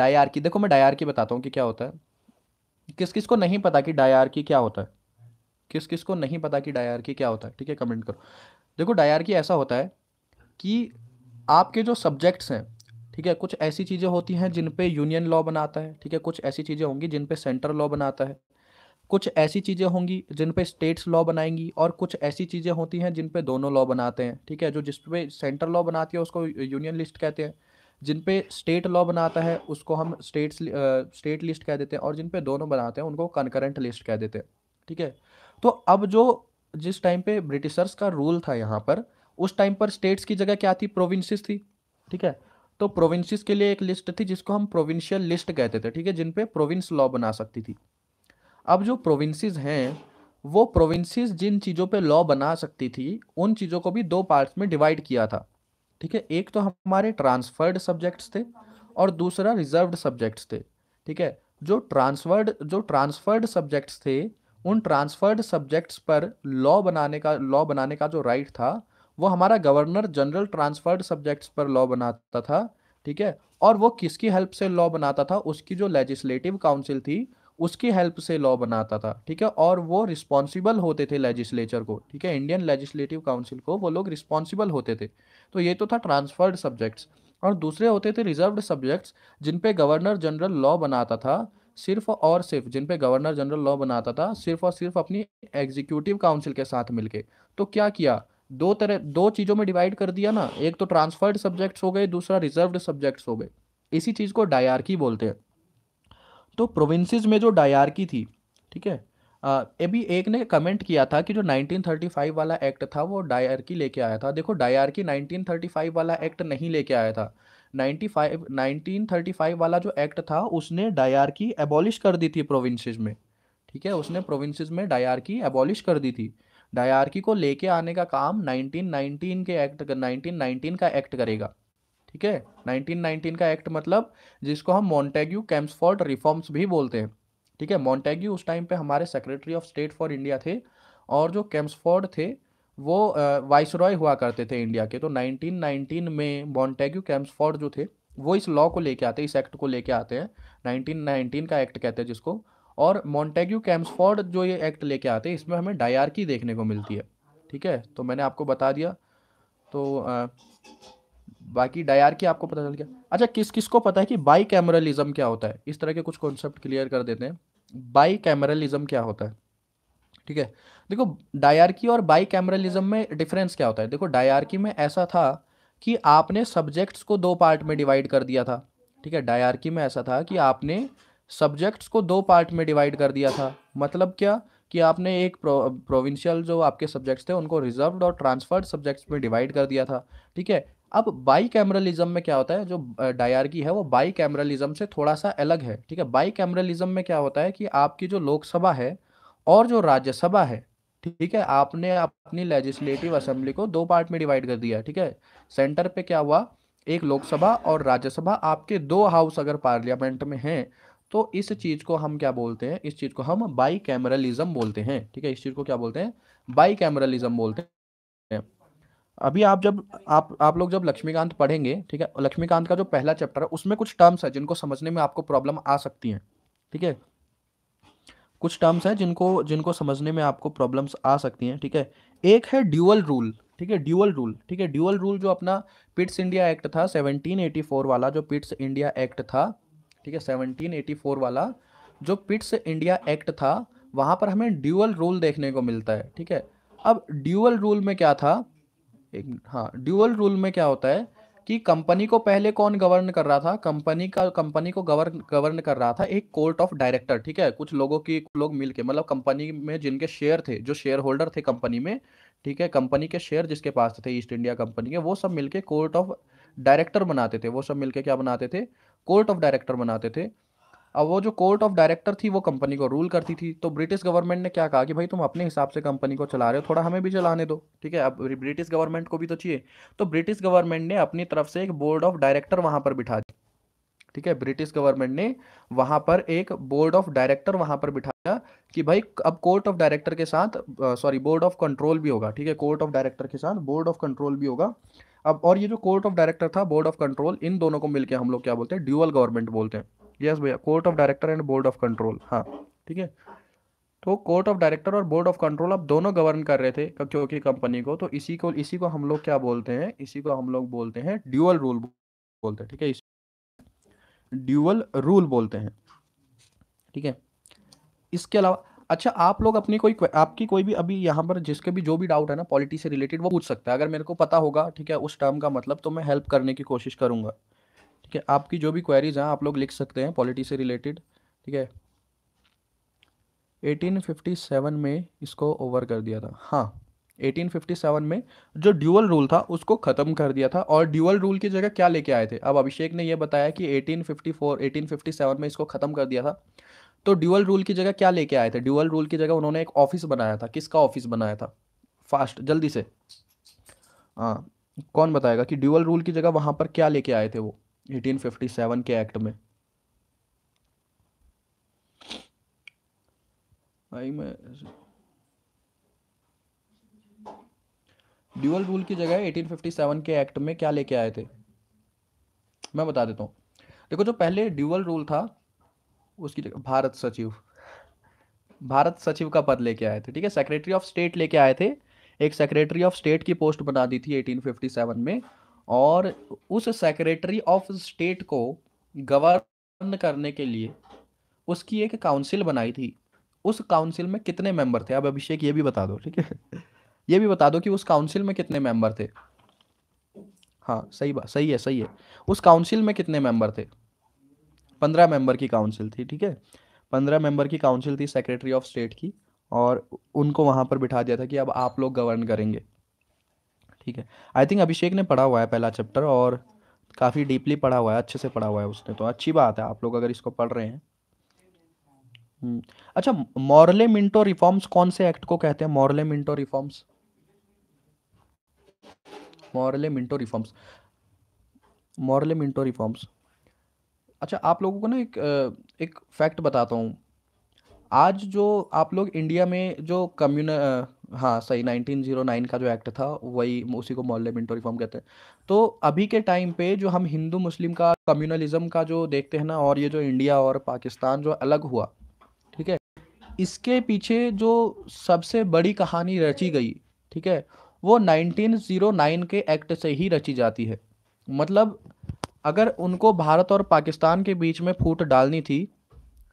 डायरकी देखो मैं डायरकी बताता हूँ कि क्या होता है किस किस को नहीं पता कि डायरकी क्या होता है किस किस को नहीं पता कि डायरकी क्या होता है ठीक है कमेंट करो देखो डायरकी ऐसा होता है कि आपके जो सब्जेक्ट्स हैं ठीक है कुछ ऐसी चीज़ें होती हैं जिन पे यूनियन लॉ बनाता है ठीक है कुछ ऐसी चीज़ें होंगी जिन पे सेंट्रल लॉ बनाता है कुछ ऐसी चीज़ें होंगी जिन पे स्टेट्स लॉ बनाएंगी और कुछ ऐसी चीज़ें होती हैं जिन पे दोनों लॉ बनाते हैं ठीक है जो जिस पे सेंट्रल लॉ बनाती है उसको यूनियन लिस्ट कहते हैं जिन पे स्टेट लॉ बनाता है उसको हम स्टेट्स स्टेट लिस्ट कह देते हैं और जिन पे दोनों बनाते हैं उनको कनकरेंट लिस्ट कह देते हैं ठीक है तो अब जो जिस टाइम पे ब्रिटिशर्स का रूल था यहाँ पर उस टाइम पर स्टेट्स की जगह क्या थी प्रोविंसेस थी ठीक है तो प्रोविंसेस के लिए एक लिस्ट थी जिसको हम प्रोविंशियल लिस्ट कहते थे ठीक है जिन पे प्रोविंस लॉ बना सकती थी अब जो प्रोविंसेस हैं वो प्रोविंसेस जिन चीज़ों पे लॉ बना सकती थी उन चीज़ों को भी दो पार्ट्स में डिवाइड किया था ठीक है एक तो हमारे ट्रांसफर्ड सब्जेक्ट्स थे और दूसरा रिजर्व्ड सब्जेक्ट्स थे ठीक है जो ट्रांसफर्ड जो ट्रांसफर्ड सब्जेक्ट्स थे उन ट्रांसफर्ड सब्जेक्ट्स पर लॉ बनाने का लॉ बनाने का जो राइट था वो हमारा गवर्नर जनरल ट्रांसफर्ड सब्जेक्ट्स पर लॉ बनाता था ठीक है और वो किसकी हेल्प से लॉ बनाता था उसकी जो लेजिस्लेटिव काउंसिल थी उसकी हेल्प से लॉ बनाता था ठीक है और वो रिस्पॉन्सिबल होते थे लेजिस्लेचर को ठीक है इंडियन लेजिस्लेटिव काउंसिल को वो लोग रिस्पॉन्सिबल होते थे तो ये तो था ट्रांसफर्ड सब्जेक्ट्स और दूसरे होते थे रिजर्व्ड सब्जेक्ट्स जिन पे गवर्नर जनरल लॉ बनाता था सिर्फ और सिर्फ जिन पे गवर्नर जनरल लॉ बनाता था सिर्फ और सिर्फ अपनी एग्जीक्यूटिव काउंसिल के साथ मिलके तो क्या किया दो तरह दो चीज़ों में डिवाइड कर दिया ना एक तो ट्रांसफर्ड सब्जेक्ट्स हो गए दूसरा रिजर्व्ड सब्जेक्ट्स हो गए इसी चीज़ को डायरकी बोलते हैं तो प्रोविंसेस में जो डायार्की थी ठीक है अभी एक ने कमेंट किया था कि जो 1935 वाला एक्ट था वो डायरकी लेके आया था देखो डायरकी 1935 वाला एक्ट नहीं लेके आया था 95 1935 वाला जो एक्ट था उसने की एबॉलिश कर दी थी प्रोविंसेस में ठीक है उसने प्रोविंसेस में की एबॉलिश कर दी थी की को लेके आने का काम 1919 के एक्ट 1919 का एक्ट करेगा ठीक है 1919 का एक्ट मतलब जिसको हम मॉन्टेग्यू कैम्सफॉल्ट रिफॉर्म्स भी बोलते हैं ठीक है मॉन्टेग्यू उस टाइम पे हमारे secretary of state for India थे और जो कैम्सफोर्ड थे वो वाइस रॉय हुआ करते थे इंडिया के तो 1919 में मॉन्टेग्यू कैम्सफोर्ड जो थे वो इस लॉ को लेके आते इस एक्ट को लेके आते हैं नाइनटीन का एक्ट कहते हैं जिसको और मॉन्टेग्यू कैम्सफोर्ड जो ये एक्ट लेके आते हैं इसमें हमें डायरकी देखने को मिलती है ठीक है तो मैंने आपको बता दिया तो आ, बाकी डायर की आपको पता चल गया अच्छा किस किस को पता है कि बाई कैमरलिज्म क्या होता है इस तरह के कुछ कॉन्सेप्ट क्लियर कर देते हैं बाई कैमरलिज्म क्या होता है ठीक है देखो डायरकी और बाई कैमरलिज्म में डिफरेंस क्या होता है देखो डायरकी में ऐसा था कि आपने सब्जेक्ट्स को दो पार्ट में डिवाइड कर दिया था ठीक है डायरकी में ऐसा था कि आपने सब्जेक्ट्स को दो पार्ट में डिवाइड कर दिया था मतलब क्या कि आपने एक प्रो, प्रोविंशियल जो आपके सब्जेक्ट्स थे उनको रिजर्व्ड और ट्रांसफर्ड सब्जेक्ट्स में डिवाइड कर दिया था ठीक है अब बाई कैमरलिज्म में क्या होता है जो डायरकी है वो बाई कैमरलिज्म से थोड़ा सा अलग है ठीक है बाई कैमरलिज्म में क्या होता है कि आपकी जो लोकसभा है और जो राज्यसभा है ठीक है आपने अपनी लेजिस्लेटिव असेंबली को दो पार्ट में डिवाइड कर दिया ठीक है सेंटर पे क्या हुआ एक लोकसभा और राज्यसभा आपके दो हाउस अगर पार्लियामेंट में हैं तो इस चीज़ को हम क्या बोलते हैं इस चीज़ को हम बाई कैमरलिज्म बोलते हैं ठीक है इस चीज़ को क्या बोलते हैं बाई कैमरलिज्म बोलते हैं अभी आप जब आप आप लोग जब लक्ष्मीकांत पढ़ेंगे ठीक है लक्ष्मीकांत का जो पहला चैप्टर है उसमें कुछ टर्म्स है जिनको समझने में आपको प्रॉब्लम आ सकती है ठीक है कुछ टर्म्स हैं जिनको जिनको समझने में आपको प्रॉब्लम्स आ सकती हैं ठीक है एक है ड्यूअल रूल ठीक है ड्यूअल रूल ठीक है ड्यूअल रूल जो अपना पिट्स इंडिया एक्ट था 1784 वाला जो पिट्स इंडिया एक्ट था ठीक है 1784 वाला जो पिट्स इंडिया एक्ट था वहाँ पर हमें ड्यूअल रूल देखने को मिलता है ठीक है अब ड्यूअल रूल में क्या था एक हाँ ड्यूअल रूल में क्या होता है कि कंपनी को पहले कौन गवर्न कर रहा था कंपनी का कंपनी को गवर्न गवर्न कर रहा था एक कोर्ट ऑफ डायरेक्टर ठीक है कुछ लोगों की लोग मिलके मतलब कंपनी में जिनके शेयर थे जो शेयर होल्डर थे कंपनी में ठीक है कंपनी के शेयर जिसके पास थे ईस्ट इंडिया कंपनी के वो सब मिलके कोर्ट ऑफ डायरेक्टर बनाते थे वो सब मिलके क्या बनाते थे कोर्ट ऑफ डायरेक्टर बनाते थे अब वो जो कोर्ट ऑफ डायरेक्टर थी वो कंपनी को रूल करती थी तो ब्रिटिश गवर्नमेंट ने क्या कहा कि भाई तुम अपने हिसाब से कंपनी को चला रहे हो थोड़ा हमें भी चलाने दो ठीक है अब ब्रिटिश गवर्नमेंट को भी तो चाहिए तो ब्रिटिश गवर्नमेंट ने अपनी तरफ से एक बोर्ड ऑफ डायरेक्टर वहाँ पर बिठा दिया ठीक है ब्रिटिश गवर्नमेंट ने वहाँ पर एक बोर्ड ऑफ डायरेक्टर वहाँ पर बिठाया कि भाई अब कोर्ट ऑफ डायरेक्टर के साथ सॉरी बोर्ड ऑफ कंट्रोल भी होगा ठीक है कोर्ट ऑफ डायरेक्टर के साथ बोर्ड ऑफ कंट्रोल भी होगा अब और ये जो कोर्ट ऑफ डायरेक्टर था बोर्ड ऑफ कंट्रोल इन दोनों को मिलकर हम लोग क्या बोलते हैं ड्यूअल गवर्नमेंट बोलते हैं यस भैया court of director and board of control हाँ ठीक है तो कोर्ट ऑफ डायरेक्टर और बोर्ड ऑफ कंट्रोल आप दोनों गवर्न कर रहे थे क्योंकि कंपनी को तो इसी को इसी को हम लोग क्या बोलते हैं इसी को हम लोग बोलते हैं ड्यूअल रूल बोलते हैं ठीक है ड्यूअल रूल बोलते हैं ठीक है इसके अलावा अच्छा आप लोग अपनी कोई आपकी कोई भी अभी यहाँ पर जिसके भी जो भी डाउट है ना पॉलिटी से रिलेटेड वो पूछ सकता है अगर मेरे को पता होगा ठीक है उस टर्म का मतलब तो मैं हेल्प करने की कोशिश करूंगा कि आपकी जो भी क्वेरीज हैं आप लोग लिख सकते हैं पॉलिटी से रिलेटेड ठीक है 1857 में इसको ओवर कर दिया था हाँ 1857 में जो ड्यूअल रूल था उसको ख़त्म कर दिया था और ड्यूअल रूल की जगह क्या लेके आए थे अब अभिषेक ने यह बताया कि 1854 1857 में इसको ख़त्म कर दिया था तो ड्यूअल रूल की जगह क्या लेके आए थे ड्यूअल रूल की जगह उन्होंने एक ऑफिस बनाया था किसका ऑफिस बनाया था फास्ट जल्दी से हाँ कौन बताएगा कि ड्यूअल रूल की जगह वहाँ पर क्या लेके आए थे वो 1857 के एक्ट में भाई मैं ड्यूअल रूल की जगह 1857 के एक्ट में क्या लेके आए थे मैं बता देता हूँ देखो जो पहले ड्यूअल रूल था उसकी जगह भारत सचिव भारत सचिव का पद लेके आए थे ठीक है सेक्रेटरी ऑफ स्टेट लेके आए थे एक सेक्रेटरी ऑफ स्टेट की पोस्ट बना दी थी 1857 में और उस सेक्रेटरी ऑफ स्टेट को गवर्न करने के लिए उसकी एक काउंसिल बनाई थी उस काउंसिल में कितने मेंबर थे अब अभिषेक ये भी बता दो ठीक है ये भी बता दो कि उस काउंसिल में कितने मेंबर थे हाँ सही बात सही है सही है उस काउंसिल में कितने मेंबर थे पंद्रह मेंबर की काउंसिल थी ठीक है पंद्रह मेंबर की काउंसिल थी सेक्रेटरी ऑफ स्टेट की और उनको वहाँ पर बिठा दिया था कि अब आप लोग गवर्न करेंगे ठीक है आई थिंक अभिषेक ने पढ़ा हुआ है पहला चैप्टर और काफ़ी डीपली पढ़ा हुआ है अच्छे से पढ़ा हुआ है उसने तो अच्छी बात है आप लोग अगर इसको पढ़ रहे हैं हम्म, अच्छा मॉरले मिंटो रिफॉर्म्स कौन से एक्ट को कहते हैं Morley Minto reforms Morley Minto reforms Morley Minto reforms अच्छा आप लोगों को ना एक एक फैक्ट बताता हूँ आज जो आप लोग इंडिया में जो कम्युन हाँ सही 1909 का जो एक्ट था वही उसी को मोहल्ले मिंटो रिफॉर्म कहते हैं तो अभी के टाइम पे जो हम हिंदू मुस्लिम का कम्युनलिज्म का जो देखते हैं ना और ये जो इंडिया और पाकिस्तान जो अलग हुआ ठीक है इसके पीछे जो सबसे बड़ी कहानी रची गई ठीक है वो 1909 के एक्ट से ही रची जाती है मतलब अगर उनको भारत और पाकिस्तान के बीच में फूट डालनी थी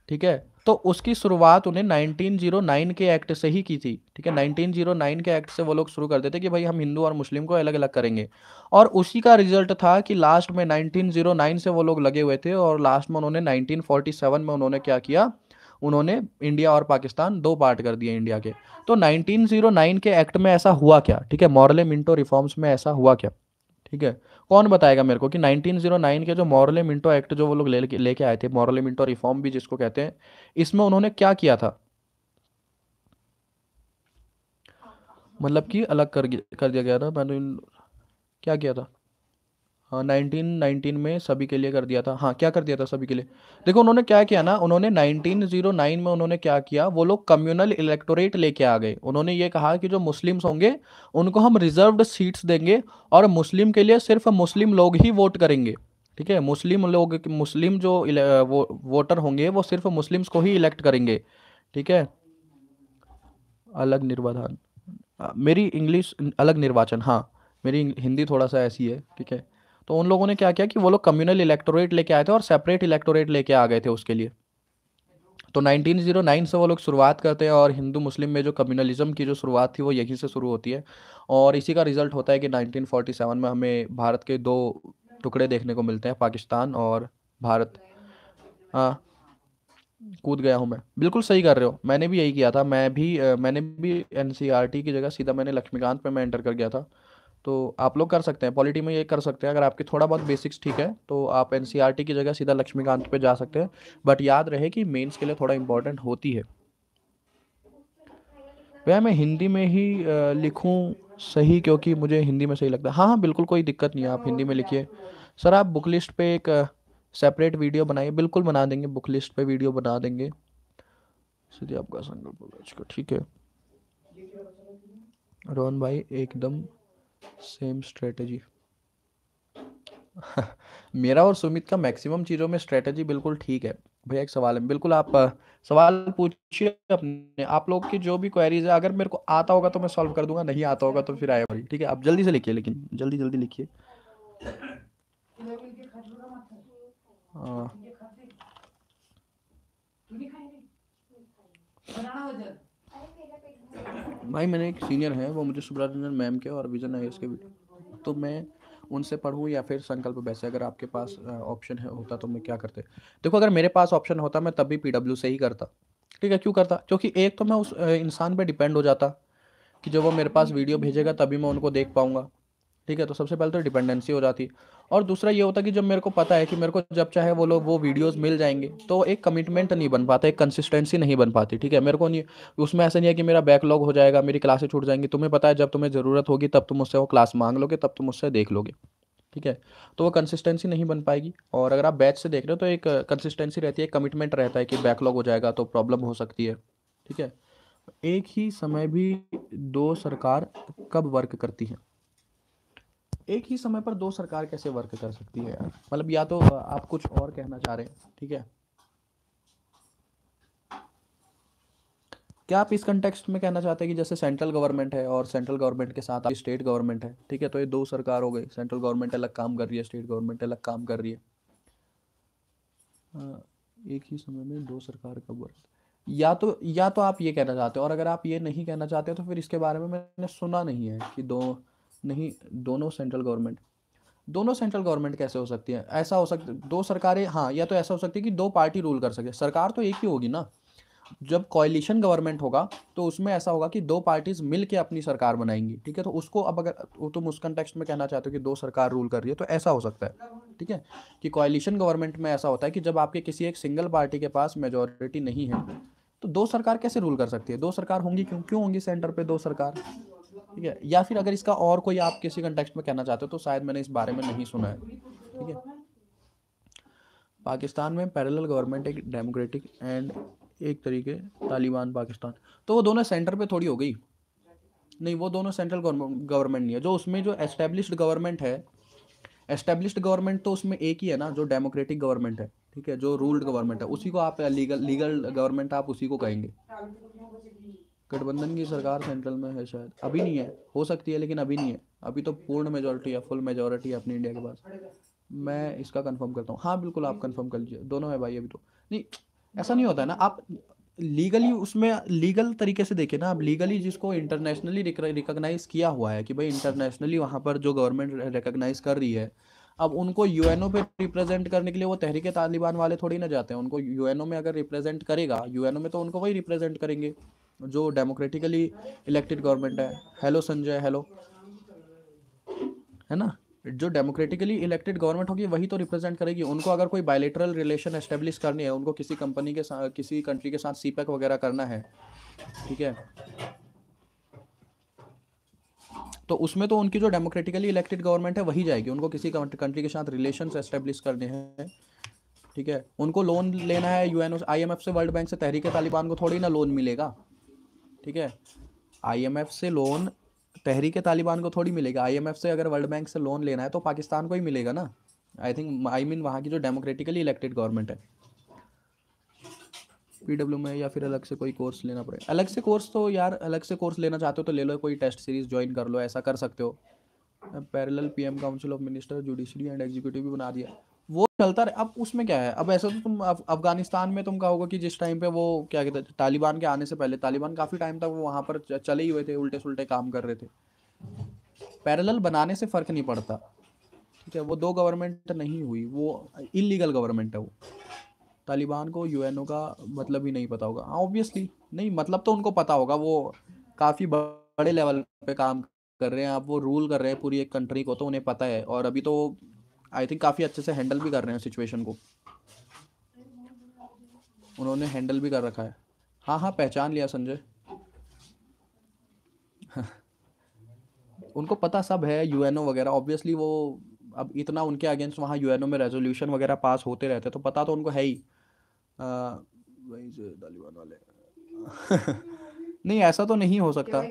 ठीक है तो उसकी शुरुआत उन्हें 1909 के एक्ट से ही की थी ठीक है 1909 के एक्ट से वो लोग शुरू करते थे कि भाई हम हिंदू और मुस्लिम को अलग अलग करेंगे और उसी का रिजल्ट था कि लास्ट में 1909 से वो लोग लगे हुए थे और लास्ट में उन्होंने 1947 में उन्होंने क्या किया उन्होंने इंडिया और पाकिस्तान दो पार्ट कर दिए इंडिया के तो नाइन के एक्ट में ऐसा हुआ क्या ठीक है मॉरले मिंटो रिफॉर्म्स में ऐसा हुआ क्या ठीक है कौन बताएगा मेरे को कि 1909 के जो मॉरले मिंटो एक्ट जो वो लोग ले लेके आए थे मॉरले मिंटो रिफॉर्म भी जिसको कहते हैं इसमें उन्होंने क्या किया था मतलब कि अलग कर कर दिया गया था मैंने क्या किया था नाइनटीन हाँ, नाइनटीन में सभी के लिए कर दिया था हाँ क्या कर दिया था सभी के लिए देखो उन्होंने क्या किया ना उन्होंने नाइनटीन जीरो नाइन में उन्होंने क्या किया वो लोग कम्युनल इलेक्टोरेट लेके आ गए उन्होंने ये कहा कि जो मुस्लिम्स होंगे उनको हम रिजर्व्ड सीट्स देंगे और मुस्लिम के लिए सिर्फ मुस्लिम लोग ही वोट करेंगे ठीक है मुस्लिम लोग मुस्लिम जो वो वोटर होंगे वो सिर्फ मुस्लिम्स को ही इलेक्ट करेंगे ठीक है अलग निर्वाधान मेरी इंग्लिश अलग निर्वाचन हाँ मेरी हिंदी थोड़ा सा ऐसी है ठीक है तो उन लोगों ने क्या किया कि वो लोग कम्युनल इलेक्टोरेट लेके आए थे और सेपरेट इलेक्टोरेट लेके आ गए थे उसके लिए तो 1909 से वो लोग शुरुआत करते हैं और हिंदू मुस्लिम में जो कम्युनलिज्म की जो शुरुआत थी वो यहीं से शुरू होती है और इसी का रिजल्ट होता है कि 1947 में हमें भारत के दो टुकड़े देखने को मिलते हैं पाकिस्तान और भारत हाँ कूद गया हूँ मैं बिल्कुल सही कर रहे हो मैंने भी यही किया था मैं भी मैंने भी एन e की जगह सीधा मैंने लक्ष्मीकांत में मैं एंटर कर गया था तो आप लोग कर सकते हैं पॉलिटी में ये कर सकते हैं अगर आपके थोड़ा बहुत बेसिक्स ठीक है तो आप एन e की जगह सीधा लक्ष्मीकांत पे जा सकते हैं बट याद रहे कि मेंस के लिए थोड़ा इंपॉर्टेंट होती है वह मैं हिंदी में ही लिखूं सही क्योंकि मुझे हिंदी में सही लगता है हाँ हाँ बिल्कुल कोई दिक्कत नहीं है आप हिंदी में लिखिए सर आप बुक लिस्ट पर एक सेपरेट वीडियो बनाइए बिल्कुल बना देंगे बुक लिस्ट पर वीडियो बना देंगे सीधे आपका संकल्प ठीक है रोहन भाई एकदम सेम स्ट्रेटजी मेरा और सुमित का मैक्सिमम चीज़ों में स्ट्रेटजी बिल्कुल ठीक है भैया एक सवाल है बिल्कुल आप सवाल पूछिए अपने आप लोग की जो भी क्वेरीज है अगर मेरे को आता होगा तो मैं सॉल्व कर दूंगा नहीं आता होगा तो फिर आया भाई ठीक है आप जल्दी से लिखिए लेकिन जल्दी जल्दी लिखिए हाँ भाई मैंने एक सीनियर है वो मुझे सुब्रा रंजन मैम के और विजन आई के तो मैं उनसे पढ़ूँ या फिर संकल्प वैसे अगर आपके पास ऑप्शन है होता तो मैं क्या करते देखो अगर मेरे पास ऑप्शन होता मैं तब भी पी से ही करता ठीक है क्यों करता क्योंकि एक तो मैं उस इंसान पर डिपेंड हो जाता कि जब वो मेरे पास वीडियो भेजेगा तभी मैं उनको देख पाऊँगा ठीक है तो सबसे पहले तो डिपेंडेंसी हो जाती और दूसरा ये होता है कि जब मेरे को पता है कि मेरे को जब चाहे वो लोग वो वीडियोस मिल जाएंगे तो एक कमिटमेंट नहीं बन पाता एक कंसिस्टेंसी नहीं बन पाती ठीक है मेरे को नहीं उसमें ऐसा नहीं है कि मेरा बैकलॉग हो जाएगा मेरी क्लासेस छूट जाएंगी तुम्हें पता है जब तुम्हें ज़रूरत होगी तब तुम मुझसे वो क्लास मांग लोगे तब तुम मुझसे देख लोगे ठीक है तो वो कंसिस्टेंसी नहीं बन पाएगी और अगर आप बैच से देख रहे हो तो एक कंसिस्टेंसी रहती है कमिटमेंट रहता है कि बैकलॉग हो जाएगा तो प्रॉब्लम हो सकती है ठीक है एक ही समय भी दो सरकार कब वर्क करती है एक ही समय पर दो सरकार कैसे वर्क कर सकती है मतलब या तो आप कुछ और कहना चाह रहे हैं ठीक है क्या आप इस कंटेक्स्ट में कहना चाहते हैं कि जैसे सेंट्रल गवर्नमेंट है और सेंट्रल गवर्नमेंट के साथ स्टेट गवर्नमेंट है ठीक है तो ये दो सरकार हो गई सेंट्रल गवर्नमेंट अलग काम कर रही है स्टेट गवर्नमेंट अलग काम कर रही है एक ही समय में दो सरकार का वर्क या तो या तो आप ये कहना चाहते हो और अगर आप ये नहीं कहना चाहते हो तो फिर इसके बारे में मैंने सुना नहीं है कि दो नहीं दोनों सेंट्रल गवर्नमेंट दोनों सेंट्रल गवर्नमेंट कैसे हो सकती है ऐसा हो सकता दो सरकारें हाँ या तो ऐसा हो सकती है कि दो पार्टी रूल कर सके सरकार तो एक ही होगी ना जब कॉलिशन गवर्नमेंट होगा तो उसमें ऐसा होगा कि दो पार्टीज मिल के अपनी सरकार बनाएंगी ठीक है तो उसको अब अगर तो तुम उस कंटेक्स में कहना चाहते हो कि दो सरकार रूल कर रही है तो ऐसा हो सकता है ठीक है कि कॉलिशन गवर्नमेंट में ऐसा होता है कि जब आपके किसी एक सिंगल पार्टी के पास मेजोरिटी नहीं है तो दो सरकार कैसे रूल कर सकती है दो सरकार होंगी क्यों क्यों होंगी सेंटर पर दो सरकार ठीक है या फिर अगर इसका और कोई आप किसी कंटेक्स्ट में कहना चाहते हो तो शायद मैंने इस बारे में नहीं सुना है ठीक है पाकिस्तान में पैरेलल गवर्नमेंट एक डेमोक्रेटिक एंड एक तरीके तालिबान पाकिस्तान तो वो दोनों सेंटर पे थोड़ी हो गई नहीं वो दोनों सेंट्रल गवर्नमेंट नहीं है जो उसमें जो एस्टेब्लिश्ड गवर्नमेंट है एस्टेब्लिश्ड गवर्नमेंट तो उसमें एक ही है ना जो डेमोक्रेटिक गवर्नमेंट है ठीक है जो रूल्ड गवर्नमेंट है उसी को आप लीगल लीगल गवर्नमेंट आप उसी को कहेंगे गठबंधन की सरकार सेंट्रल में है शायद अभी नहीं है हो सकती है लेकिन अभी नहीं है अभी तो पूर्ण मेजोरिटी है फुल मेजोरिटी है अपनी इंडिया के पास मैं इसका कंफर्म करता हूँ हाँ बिल्कुल आप कंफर्म कर लीजिए दोनों है भाई अभी तो नहीं ऐसा नहीं होता है ना आप लीगली उसमें लीगल तरीके से देखें ना आप लीगली जिसको इंटरनेशनली रिकोगनाइज किया हुआ है कि भाई इंटरनेशनली वहाँ पर जो गवर्नमेंट रिकोगनाइज कर रही है अब उनको यूएनओ पे रिप्रेजेंट करने के लिए वो तहरीक तालिबान वाले थोड़ी ना जाते हैं उनको यूएनओ में अगर रिप्रेजेंट करेगा यूएनओ में तो उनको वही रिप्रेजेंट करेंगे जो डेमोक्रेटिकली इलेक्टेड गवर्नमेंट है हेलो संजय हेलो है ना जो डेमोक्रेटिकली इलेक्टेड गवर्नमेंट होगी वही तो रिप्रेजेंट करेगी उनको अगर कोई बायलेटरल रिलेशन एस्टेब्लिश करनी है उनको किसी कंपनी के साथ किसी कंट्री के साथ सीपैक e वगैरह करना है ठीक है तो उसमें तो उनकी जो डेमोक्रेटिकली इलेक्टेड गवर्नमेंट है वही जाएगी उनको किसी कंट्री के साथ रिलेशन एस्टेब्लिश करने हैं ठीक है उनको लोन लेना है यूएन आईएमएफ से वर्ल्ड बैंक से तहरीक तालिबान को थोड़ी ना लोन मिलेगा ठीक है आईएमएफ से लोन तहरीक तालिबान को थोड़ी मिलेगा आईएमएफ से अगर वर्ल्ड बैंक से लोन लेना है तो पाकिस्तान को ही मिलेगा ना आई थिंक आई मीन वहाँ की जो डेमोक्रेटिकली इलेक्टेड गवर्नमेंट है पीडब्ल्यू में या फिर अलग से कोई कोर्स लेना पड़ेगा अलग से कोर्स तो यार अलग से कोर्स लेना चाहते हो तो ले लो कोई टेस्ट सीरीज ज्वाइन कर लो ऐसा कर सकते हो parallel PM council of minister judiciary and executive भी बना दिया वो चलता रहे अब उसमें क्या है अब ऐसा तो तुम अफगानिस्तान में तुम कहोगे कि जिस टाइम पे वो क्या कहते हैं तालिबान के आने से पहले तालिबान काफ़ी टाइम तक वो वहाँ पर चले ही हुए थे उल्टे सुलटे काम कर रहे थे पैरेलल बनाने से फ़र्क नहीं पड़ता ठीक है वो दो गवर्नमेंट नहीं हुई वो इलीगल गवर्नमेंट है वो तालिबान को यूएनओ का मतलब ही नहीं पता होगा हाँ ऑब्वियसली नहीं मतलब तो उनको पता होगा वो काफ़ी बड़े लेवल पे काम कर रहे हैं आप वो रूल कर रहे हैं पूरी एक कंट्री को तो उन्हें पता है और अभी तो आई थिंक काफ़ी अच्छे से हैंडल भी कर रहे हैं सिचुएशन को उन्होंने हैंडल भी कर रखा है हाँ हाँ पहचान लिया संजय उनको पता सब है यूएनओ वगैरह ऑब्वियसली वो अब इतना उनके अगेंस्ट वहाँ यूएनओ में रेजोल्यूशन वगैरह पास होते रहते तो पता तो उनको है ही आ, वाले नहीं ऐसा तो नहीं हो सकता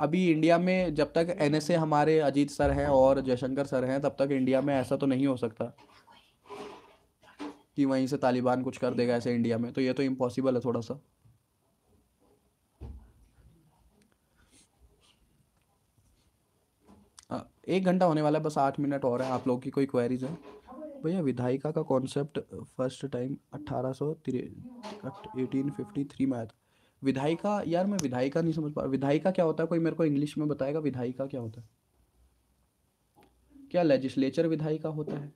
अभी इंडिया में जब तक एन हमारे अजीत सर हैं और जयशंकर सर हैं तब तक इंडिया में ऐसा तो नहीं हो सकता कि वहीं से तालिबान कुछ कर देगा ऐसे इंडिया में तो ये तो इम्पॉसिबल है थोड़ा सा एक घंटा होने वाला है बस आठ मिनट और है आप लोग की कोई क्वेरीज है भैया विधायिका का कॉन्सेप्ट फर्स्ट टाइम अट्ठारह सौ एटीन फिफ्टी थ्री में आया था विधायिका यार मैं विधायिका नहीं समझ पा रहा विधायिका क्या होता है कोई मेरे को इंग्लिश में बताएगा विधायिका क्या होता है क्या लेजिस्लेचर विधायिका होता है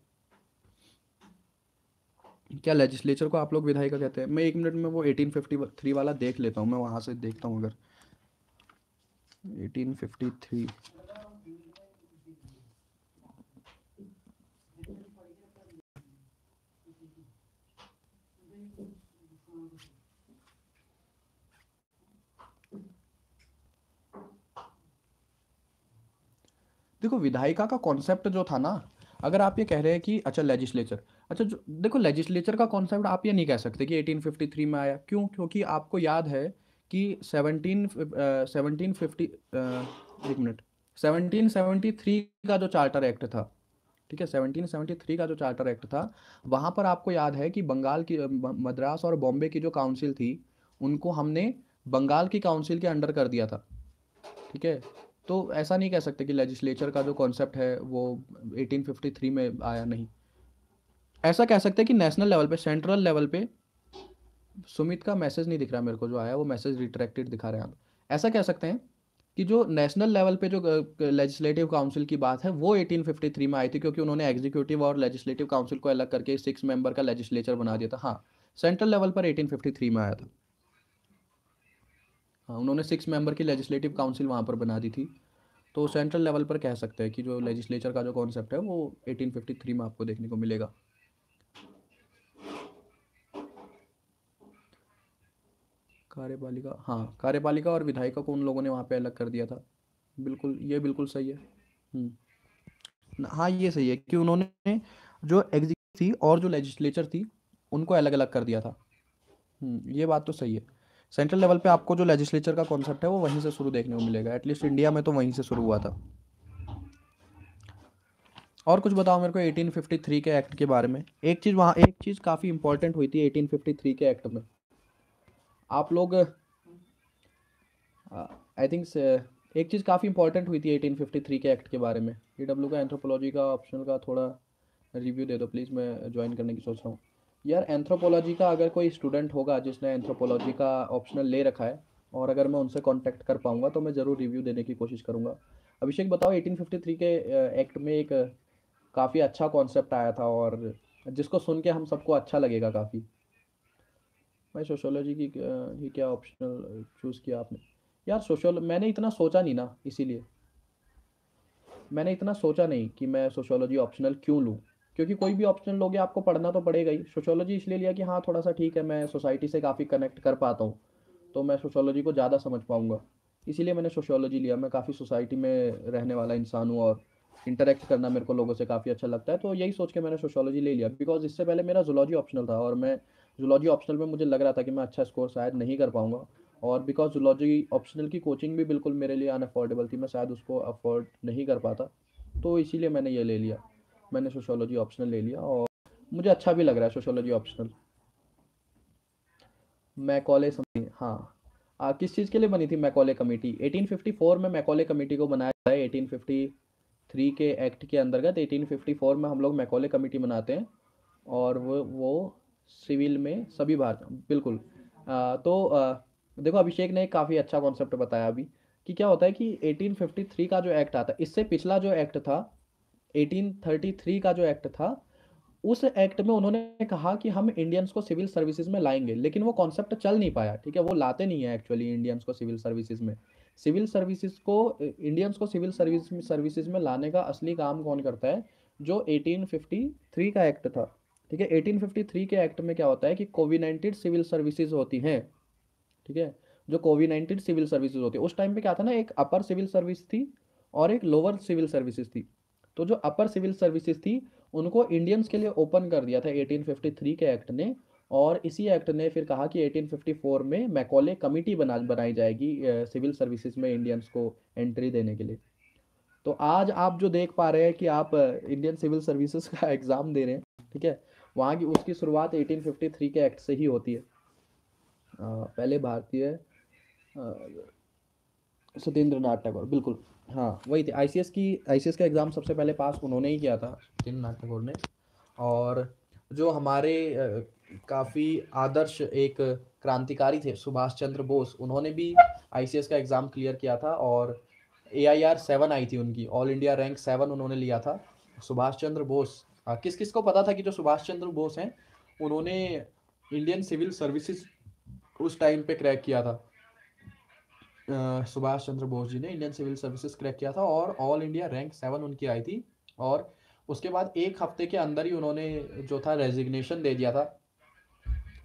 क्या लेजिस्लेचर को आप लोग विधायिका कहते हैं मैं एक मिनट में वो 1853 वाला देख लेता हूँ मैं वहां से देखता हूँ अगर 1853 देखो विधायिका का कॉन्सेप्ट जो था ना अगर आप ये कह रहे हैं कि अच्छा लेजिस्लेचर अच्छा जो देखो लेजिस्लेचर का कॉन्सेप्ट आप ये नहीं कह सकते कि 1853 में आया क्यों क्योंकि आपको याद है कि 17 1750 एक मिनट 1773 का जो चार्टर एक्ट था ठीक है 1773 का जो चार्टर एक्ट था वहाँ पर आपको याद है कि बंगाल की मद्रास और बॉम्बे की जो काउंसिल थी उनको हमने बंगाल की काउंसिल के अंडर कर दिया था ठीक है तो ऐसा नहीं कह सकते कि लेजिस्लेचर का जो कॉन्सेप्ट है वो 1853 में आया नहीं ऐसा कह सकते हैं कि नेशनल लेवल पे सेंट्रल लेवल पे सुमित का मैसेज नहीं दिख रहा मेरे को जो आया वो मैसेज रिट्रैक्टेड दिखा रहे हैं आप ऐसा कह सकते हैं कि जो नेशनल लेवल पे जो लेजिस्लेटिव काउंसिल की बात है वो 1853 में आई थी क्योंकि उन्होंने एग्जीक्यूटिव और लेजिस्लेटिव काउंसिल को अलग करके सिक्स मेंबर का लेजिस्लेचर बना दिया था हाँ सेंट्रल लेवल पर 1853 में आया था हाँ, उन्होंने सिक्स मेंबर की लेजिस्लेटिव काउंसिल वहाँ पर बना दी थी तो सेंट्रल लेवल पर कह सकते हैं कि जो लेजिस्लेचर का जो कॉन्सेप्ट है वो 1853 में आपको देखने को मिलेगा कार्यपालिका हाँ कार्यपालिका और विधायिका को उन लोगों ने वहाँ पे अलग कर दिया था बिल्कुल ये बिल्कुल सही है हम्म। हाँ ये सही है कि उन्होंने जो एग्जीक्यूटिव थी और जो लेजिस्लेचर थी उनको अलग अलग कर दिया था हम्म, ये बात तो सही है सेंट्रल लेवल पे आपको जो लेजिस्लेचर का कॉन्सेप्ट है वो वहीं से शुरू देखने को मिलेगा एटलीस्ट इंडिया में तो वहीं से शुरू हुआ था और कुछ बताओ मेरे को 1853 के एक्ट के बारे में एक चीज़ वहाँ एक चीज़ काफ़ी इंपॉर्टेंट हुई थी 1853 के एक्ट में आप लोग आई थिंक एक चीज़ काफ़ी इंपॉर्टेंट हुई थी 1853 के एक्ट के बारे में ई e का एंथ्रोपोलॉजी का ऑप्शनल का थोड़ा रिव्यू दे दो प्लीज़ मैं ज्वाइन करने की सोच रहा हूँ यार एंथ्रोपोलॉजी का अगर कोई स्टूडेंट होगा जिसने एंथ्रोपोलॉजी का ऑप्शनल ले रखा है और अगर मैं उनसे कांटेक्ट कर पाऊंगा तो मैं ज़रूर रिव्यू देने की कोशिश करूंगा अभिषेक बताओ 1853 के एक्ट में एक काफ़ी अच्छा कॉन्सेप्ट आया था और जिसको सुन के हम सबको अच्छा लगेगा काफ़ी भाई सोशोलॉजी की ही क्या ऑप्शनल चूज़ किया आपने यार सोशल मैंने इतना सोचा नहीं ना इसीलिए मैंने इतना सोचा नहीं कि मैं सोशोलॉजी ऑप्शनल क्यों लूँ क्योंकि कोई भी ऑप्शन लोगे आपको पढ़ना तो पड़ेगा ही सोशोलॉजी इसलिए लिया कि हाँ थोड़ा सा ठीक है मैं सोसाइटी से काफ़ी कनेक्ट कर पाता हूँ तो मैं सोशोलॉजी को ज़्यादा समझ पाऊँगा इसीलिए मैंने सोशोलॉजी लिया मैं काफ़ी सोसाइटी में रहने वाला इंसान हूँ और इंटरेक्ट करना मेरे को लोगों से काफ़ी अच्छा लगता है तो यही सोच के मैंने सोशोलॉजी ले लिया बिकॉज इससे पहले मेरा जोलॉजी ऑप्शनल था और मैं जोलॉजी ऑप्शनल में मुझे लग रहा था कि मैं अच्छा स्कोर शायद नहीं कर पाऊँगा और बिकॉज जोलॉजी ऑप्शनल की कोचिंग भी बिल्कुल मेरे लिए अनअफोर्डेबल थी मैं शायद उसको अफोर्ड नहीं कर पाता तो इसीलिए मैंने ये ले लिया मैंने सोशोलॉजी ऑप्शनल ले लिया और मुझे अच्छा भी लग रहा है सोशोलॉजी ऑप्शनल मैकॉले हाँ आ, किस चीज़ के लिए बनी थी मैकॉले कमेटी 1854 में मैकॉले कमेटी को बनाया गया है 1853 के एक्ट के अंतर्गत 1854 में हम लोग मैकॉले कमेटी बनाते हैं और वो वो सिविल में सभी भारत बिल्कुल आ, तो आ, देखो अभिषेक ने काफ़ी अच्छा कॉन्सेप्ट बताया अभी कि क्या होता है कि 1853 का जो एक्ट आता है इससे पिछला जो एक्ट था 1833 का जो एक्ट था उस एक्ट में उन्होंने कहा कि हम इंडियंस को सिविल सर्विसेज में लाएंगे लेकिन वो कॉन्सेप्ट चल नहीं पाया ठीक है वो लाते नहीं है एक्चुअली इंडियंस को सिविल सर्विसेज में सिविल सर्विसेज को इंडियंस को सिविल सर्विस सर्विसेज में लाने का असली काम कौन करता है जो 1853 का एक्ट था ठीक है 1853 के एक्ट में क्या होता है कि कोविनेंटेड सिविल सर्विसेज होती हैं ठीक है जो नाइन्टीन सिविल सर्विसेज होती है उस टाइम पे क्या था ना एक अपर सिविल सर्विस थी और एक लोअर सिविल सर्विसेज थी तो जो अपर सिविल सर्विसेज थी उनको इंडियंस के लिए ओपन कर दिया था 1853 के एक्ट ने और इसी एक्ट ने फिर कहा कि 1854 में मैकोले कमेटी बना बनाई जाएगी सिविल सर्विसेज में इंडियंस को एंट्री देने के लिए तो आज आप जो देख पा रहे हैं कि आप इंडियन सिविल सर्विसेज का एग्ज़ाम दे रहे हैं ठीक है वहाँ की उसकी शुरुआत 1853 के एक्ट से ही होती है आ, पहले भारतीय सतेंद्र नाथ टैगोर बिल्कुल हाँ वही थी आई की आई का एग्ज़ाम सबसे पहले पास उन्होंने ही किया था जिन टैगोर ने और जो हमारे काफ़ी आदर्श एक क्रांतिकारी थे सुभाष चंद्र बोस उन्होंने भी आई का एग्ज़ाम क्लियर किया था और ए आई आर सेवन आई थी उनकी ऑल इंडिया रैंक सेवन उन्होंने लिया था सुभाष चंद्र बोस आ, किस किस को पता था कि जो सुभाष चंद्र बोस हैं उन्होंने इंडियन सिविल सर्विसेज उस टाइम पे क्रैक किया था सुभाष चंद्र बोस जी ने इंडियन सिविल सर्विसेज क्रैक किया था और ऑल इंडिया रैंक सेवन उनकी आई थी और उसके बाद एक हफ्ते के अंदर ही उन्होंने जो था रेजिग्नेशन दे दिया था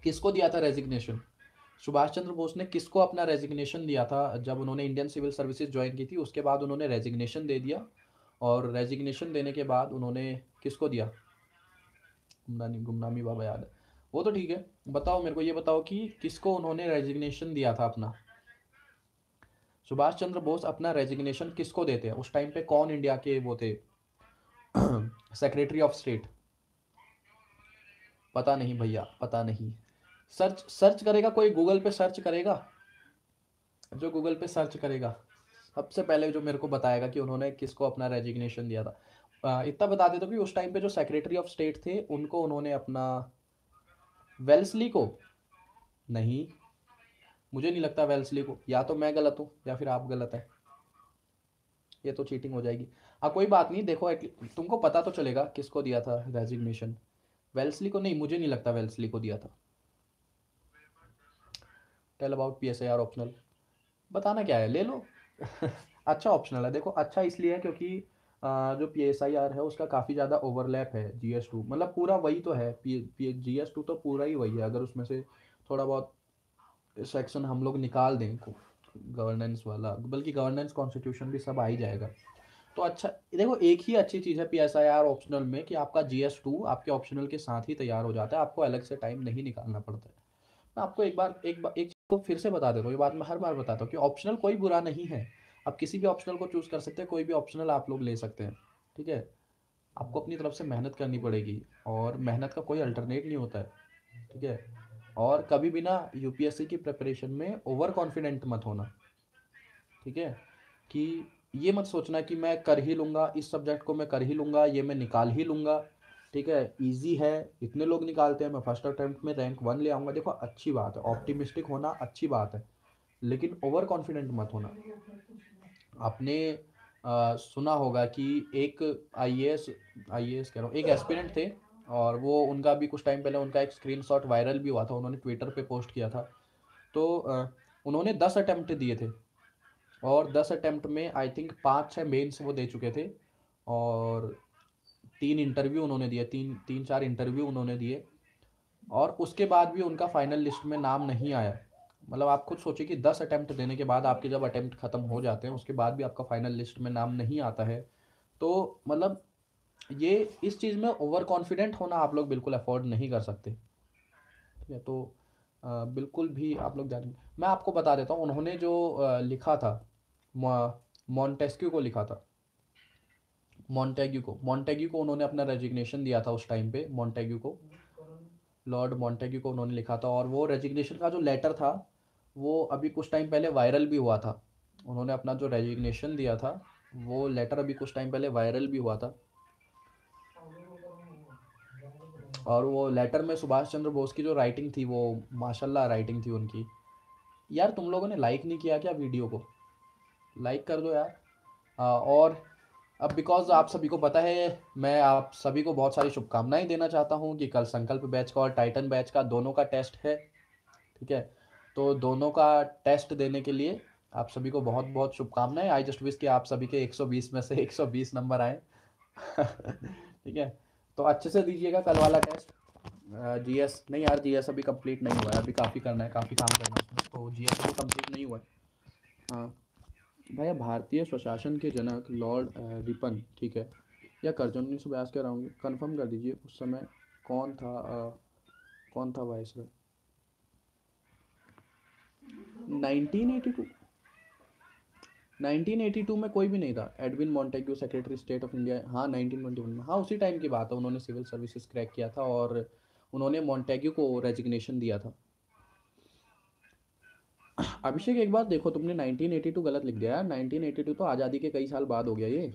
किसको दिया था रेजिग्नेशन सुभाष चंद्र बोस ने किसको अपना रेजिग्नेशन दिया था जब उन्होंने इंडियन सिविल सर्विसेज ज्वाइन की थी उसके बाद उन्होंने रेजिग्नेशन दे दिया और रेजिग्नेशन देने के बाद उन्होंने किसको दिया गुमनामी गुमनामी बाबा याद है वो तो ठीक है बताओ मेरे को ये बताओ कि किसको उन्होंने रेजिग्नेशन दिया था अपना सुभाष चंद्र बोस अपना रेजिग्नेशन किसको देते हैं उस टाइम पे कौन इंडिया के वो थे सेक्रेटरी ऑफ स्टेट पता नहीं भैया पता नहीं सर्च सर्च करेगा कोई गूगल पे सर्च करेगा जो गूगल पे सर्च करेगा सबसे पहले जो मेरे को बताएगा कि उन्होंने किसको अपना रेजिग्नेशन दिया था इतना बता देता कि उस टाइम पे जो सेक्रेटरी ऑफ स्टेट थे उनको उन्होंने अपना वेल्सली को नहीं मुझे नहीं लगता वेल्सली को या तो मैं गलत हूँ या फिर आप गलत है ये तो चीटिंग हो जाएगी अब हाँ, कोई बात नहीं देखो तुमको पता तो चलेगा किसको दिया था रेजिग्नेशन वेल्सली को नहीं मुझे नहीं लगता वेल्सली को दिया था tell about P S I R optional बताना क्या है ले लो अच्छा ऑप्शनल है देखो अच्छा इसलिए है क्योंकि जो पी एस आई आर है उसका काफ़ी ज़्यादा ओवरलैप है जी एस टू मतलब पूरा वही तो है पी जी एस टू तो पूरा ही वही है अगर उसमें से थोड़ा बहुत सेक्शन हम लोग निकाल दें इनको गवर्नेंस वाला बल्कि गवर्नेंस कॉन्स्टिट्यूशन भी सब आ ही जाएगा तो अच्छा देखो एक ही अच्छी चीज़ है P S I R optional में कि आपका जी एस टू आपके ऑप्शनल के साथ ही तैयार हो जाता है आपको अलग से टाइम नहीं निकालना पड़ता है मैं आपको एक बार एक बार एक को फिर से बता देता हूँ ये बात मैं हर बार बताता हूँ कि ऑप्शनल कोई बुरा नहीं है आप किसी भी ऑप्शनल को चूज़ कर सकते हैं कोई भी ऑप्शनल आप लोग ले सकते हैं ठीक है आपको अपनी तरफ से मेहनत करनी पड़ेगी और मेहनत का कोई अल्टरनेट नहीं होता है ठीक है और कभी भी ना यूपीएससी की प्रिपरेशन में ओवर कॉन्फिडेंट मत होना ठीक है कि ये मत सोचना कि मैं कर ही लूँगा इस सब्जेक्ट को मैं कर ही लूँगा ये मैं निकाल ही लूँगा ठीक है इजी है इतने लोग निकालते हैं मैं फर्स्ट अटैम्प्ट में रैंक वन ले आऊँगा देखो अच्छी बात है ऑप्टिमिस्टिक होना अच्छी बात है लेकिन ओवर कॉन्फिडेंट मत होना आपने आ, सुना होगा कि एक आई A S I A S कह रहा हूँ एक एस्पिरेंट थे और वो उनका भी कुछ टाइम पहले उनका एक स्क्रीन वायरल भी हुआ था उन्होंने ट्विटर पर पोस्ट किया था तो उन्होंने दस अटैम्प्ट दिए थे और दस अटैम्प्ट में आई थिंक पाँच छः मेन्स वो दे चुके थे और तीन इंटरव्यू उन्होंने दिए तीन तीन चार इंटरव्यू उन्होंने दिए और उसके बाद भी उनका फाइनल लिस्ट में नाम नहीं आया मतलब आप खुद सोचिए कि दस अटैम्प्ट देने के बाद आपके जब अटैम्प्ट ख़त्म हो जाते हैं उसके बाद भी आपका फाइनल लिस्ट में नाम नहीं आता है तो मतलब ये इस चीज़ में ओवर कॉन्फिडेंट होना आप लोग बिल्कुल अफोर्ड नहीं कर सकते ठीक है तो आ, बिल्कुल भी आप लोग जान मैं आपको बता देता हूँ उन्होंने जो आ, लिखा था मॉन्टेस्क्यू को लिखा था मॉन्टेग्यू को मॉन्टेग्यू को उन्होंने अपना रेजिग्नेशन दिया था उस टाइम पे मॉन्टेग्यू को लॉर्ड मॉन्टेग्यू को उन्होंने लिखा था और वो रेजिग्नेशन का जो लेटर था वो अभी कुछ टाइम पहले वायरल भी हुआ था उन्होंने अपना जो रेजिग्नेशन दिया था वो लेटर अभी कुछ टाइम पहले वायरल भी हुआ था और वो लेटर में सुभाष चंद्र बोस की जो राइटिंग थी वो माशाल्लाह राइटिंग थी उनकी यार तुम लोगों ने लाइक नहीं किया क्या वीडियो को लाइक कर दो यार आ, और अब बिकॉज आप सभी को पता है मैं आप सभी को बहुत सारी शुभकामनाएं देना चाहता हूं कि कल संकल्प बैच का और टाइटन बैच का दोनों का टेस्ट है ठीक है तो दोनों का टेस्ट देने के लिए आप सभी को बहुत बहुत शुभकामनाएं आई जस्ट विश कि आप सभी के 120 में से 120 नंबर आए ठीक है तो अच्छे से दीजिएगा कल वाला टेस्ट जी एस नहीं यार जी एस अभी कंप्लीट नहीं हुआ है अभी काफ़ी करना है काफ़ी काम करना है तो एस अभी कम्प्लीट नहीं हुआ है हाँ भैया भारतीय स्वशासन के जनक लॉर्ड रिपन ठीक है या कर्जन उन्नीस सौ बयास के हूँ कन्फर्म कर दीजिए उस समय कौन था आ, कौन था वाइस नाइनटीन एटी टू 1982 में कोई भी नहीं था Edwin Montagu secretary state of India हाँ नाइनटीन 1921 में हाँ उसी टाइम की बात है उन्होंने सिविल सर्विसेज क्रैक किया था और उन्होंने मॉन्टेग्यू को रेजिग्नेशन दिया था अभिषेक एक बात देखो तुमने 1982 गलत लिख दिया यार 1982 तो आज़ादी के कई साल बाद हो गया ये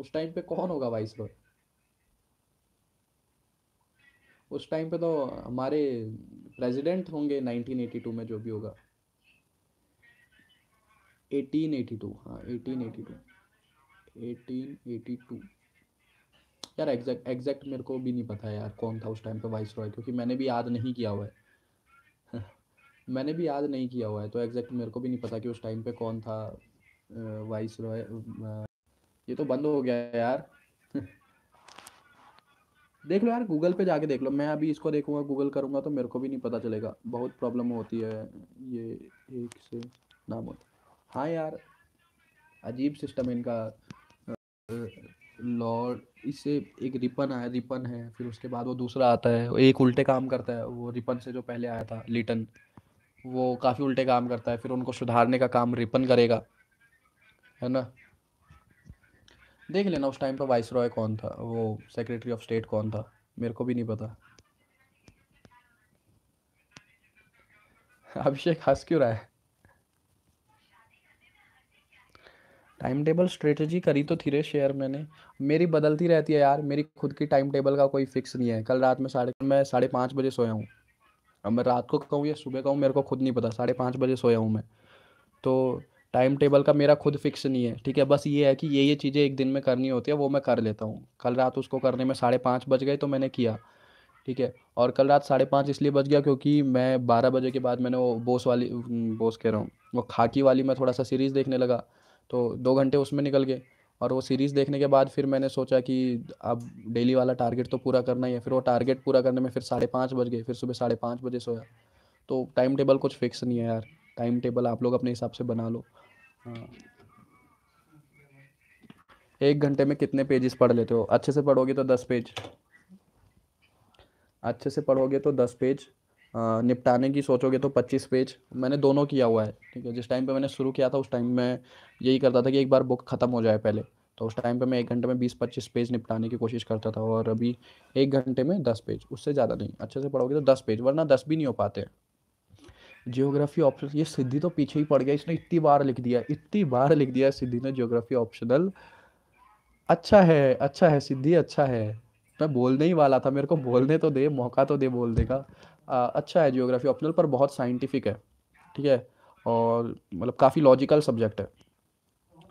उस टाइम पे कौन होगा वाइस रॉय उस टाइम पे तो हमारे प्रेसिडेंट होंगे 1982 में जो भी होगा एटीन एटी टू हाँ, हाँ eighteen eighty two eighteen eighty two यार एग्जैक्ट एग्जैक्ट मेरे को भी नहीं पता यार कौन था उस टाइम पे वाइस रॉय क्योंकि मैंने भी याद नहीं किया हुआ है मैंने भी याद नहीं किया हुआ है तो एग्जैक्ट मेरे को भी नहीं पता कि उस टाइम पे कौन था वाइस रॉय ये तो बंद हो गया है यार देख लो यार गूगल पे जाके देख लो मैं अभी इसको देखूंगा गूगल करूंगा तो मेरे को भी नहीं पता चलेगा बहुत प्रॉब्लम होती है ये एक से नाम होता हाँ यार अजीब सिस्टम है इनका लॉर्ड इससे एक रिपन आया रिपन है फिर उसके बाद वो दूसरा आता है एक उल्टे काम करता है वो रिपन से जो पहले आया था लिटन वो काफ़ी उल्टे काम करता है फिर उनको सुधारने का काम रिपन करेगा है ना देख लेना उस टाइम पर वाइस रॉय कौन था वो सेक्रेटरी ऑफ स्टेट कौन था मेरे को भी नहीं पता अभिषेक हंस क्यों रहा है टाइम टेबल स्ट्रेटजी करी तो थी रे शेयर मैंने मेरी बदलती रहती है यार मेरी खुद की टाइम टेबल का कोई फिक्स नहीं है कल रात में साढ़े मैं साढ़े पाँच बजे सोया हूँ अब मैं रात को कहूँ या सुबह कहूँ मेरे को खुद नहीं पता साढ़े पाँच बजे सोया हूँ मैं तो टाइम टेबल का मेरा खुद फिक्स नहीं है ठीक है बस ये है कि ये ये चीज़ें एक दिन में करनी होती है वो मैं कर लेता हूँ कल रात उसको करने में साढ़े पाँच बज गए तो मैंने किया ठीक है और कल रात साढ़े पाँच इसलिए बज गया क्योंकि मैं बारह बजे के बाद मैंने वो बोस वाली बोस कह रहा हूँ वो खाकी वाली मैं थोड़ा सा सीरीज़ देखने लगा तो दो घंटे उसमें निकल गए और वो सीरीज़ देखने के बाद फिर मैंने सोचा कि अब डेली वाला टारगेट तो पूरा करना ही है फिर वो टारगेट पूरा करने में फिर साढ़े पाँच बज गए फिर सुबह साढ़े पाँच बजे सोया तो टाइम टेबल कुछ फिक्स नहीं है यार टाइम टेबल आप लोग अपने हिसाब से बना लो हाँ। एक घंटे में कितने पेजेस पढ़ लेते हो अच्छे से पढ़ोगे तो दस पेज अच्छे से पढ़ोगे तो दस पेज निपटाने की सोचोगे तो 25 पेज मैंने दोनों किया हुआ है ठीक है जिस टाइम पे मैंने शुरू किया था उस टाइम में यही करता था कि एक बार बुक ख़त्म हो जाए पहले तो उस टाइम पे मैं एक घंटे में बीस पच्चीस पेज निपटाने की कोशिश करता था और अभी एक घंटे में दस पेज उससे ज़्यादा नहीं अच्छे से पढ़ोगे तो दस पेज वरना दस भी नहीं हो पाते जियोग्राफी ऑप्शन ये सिद्धि तो पीछे ही पड़ गया इसने इतनी बार लिख दिया इतनी बार लिख दिया सिद्धि ने जियोग्राफी ऑप्शनल अच्छा है अच्छा है सिद्धि अच्छा है मैं बोलने ही वाला था मेरे को बोलने तो दे मौका तो दे बोलने का अच्छा है जियोग्राफी ऑप्शनल पर बहुत साइंटिफिक है ठीक है और मतलब काफ़ी लॉजिकल सब्जेक्ट है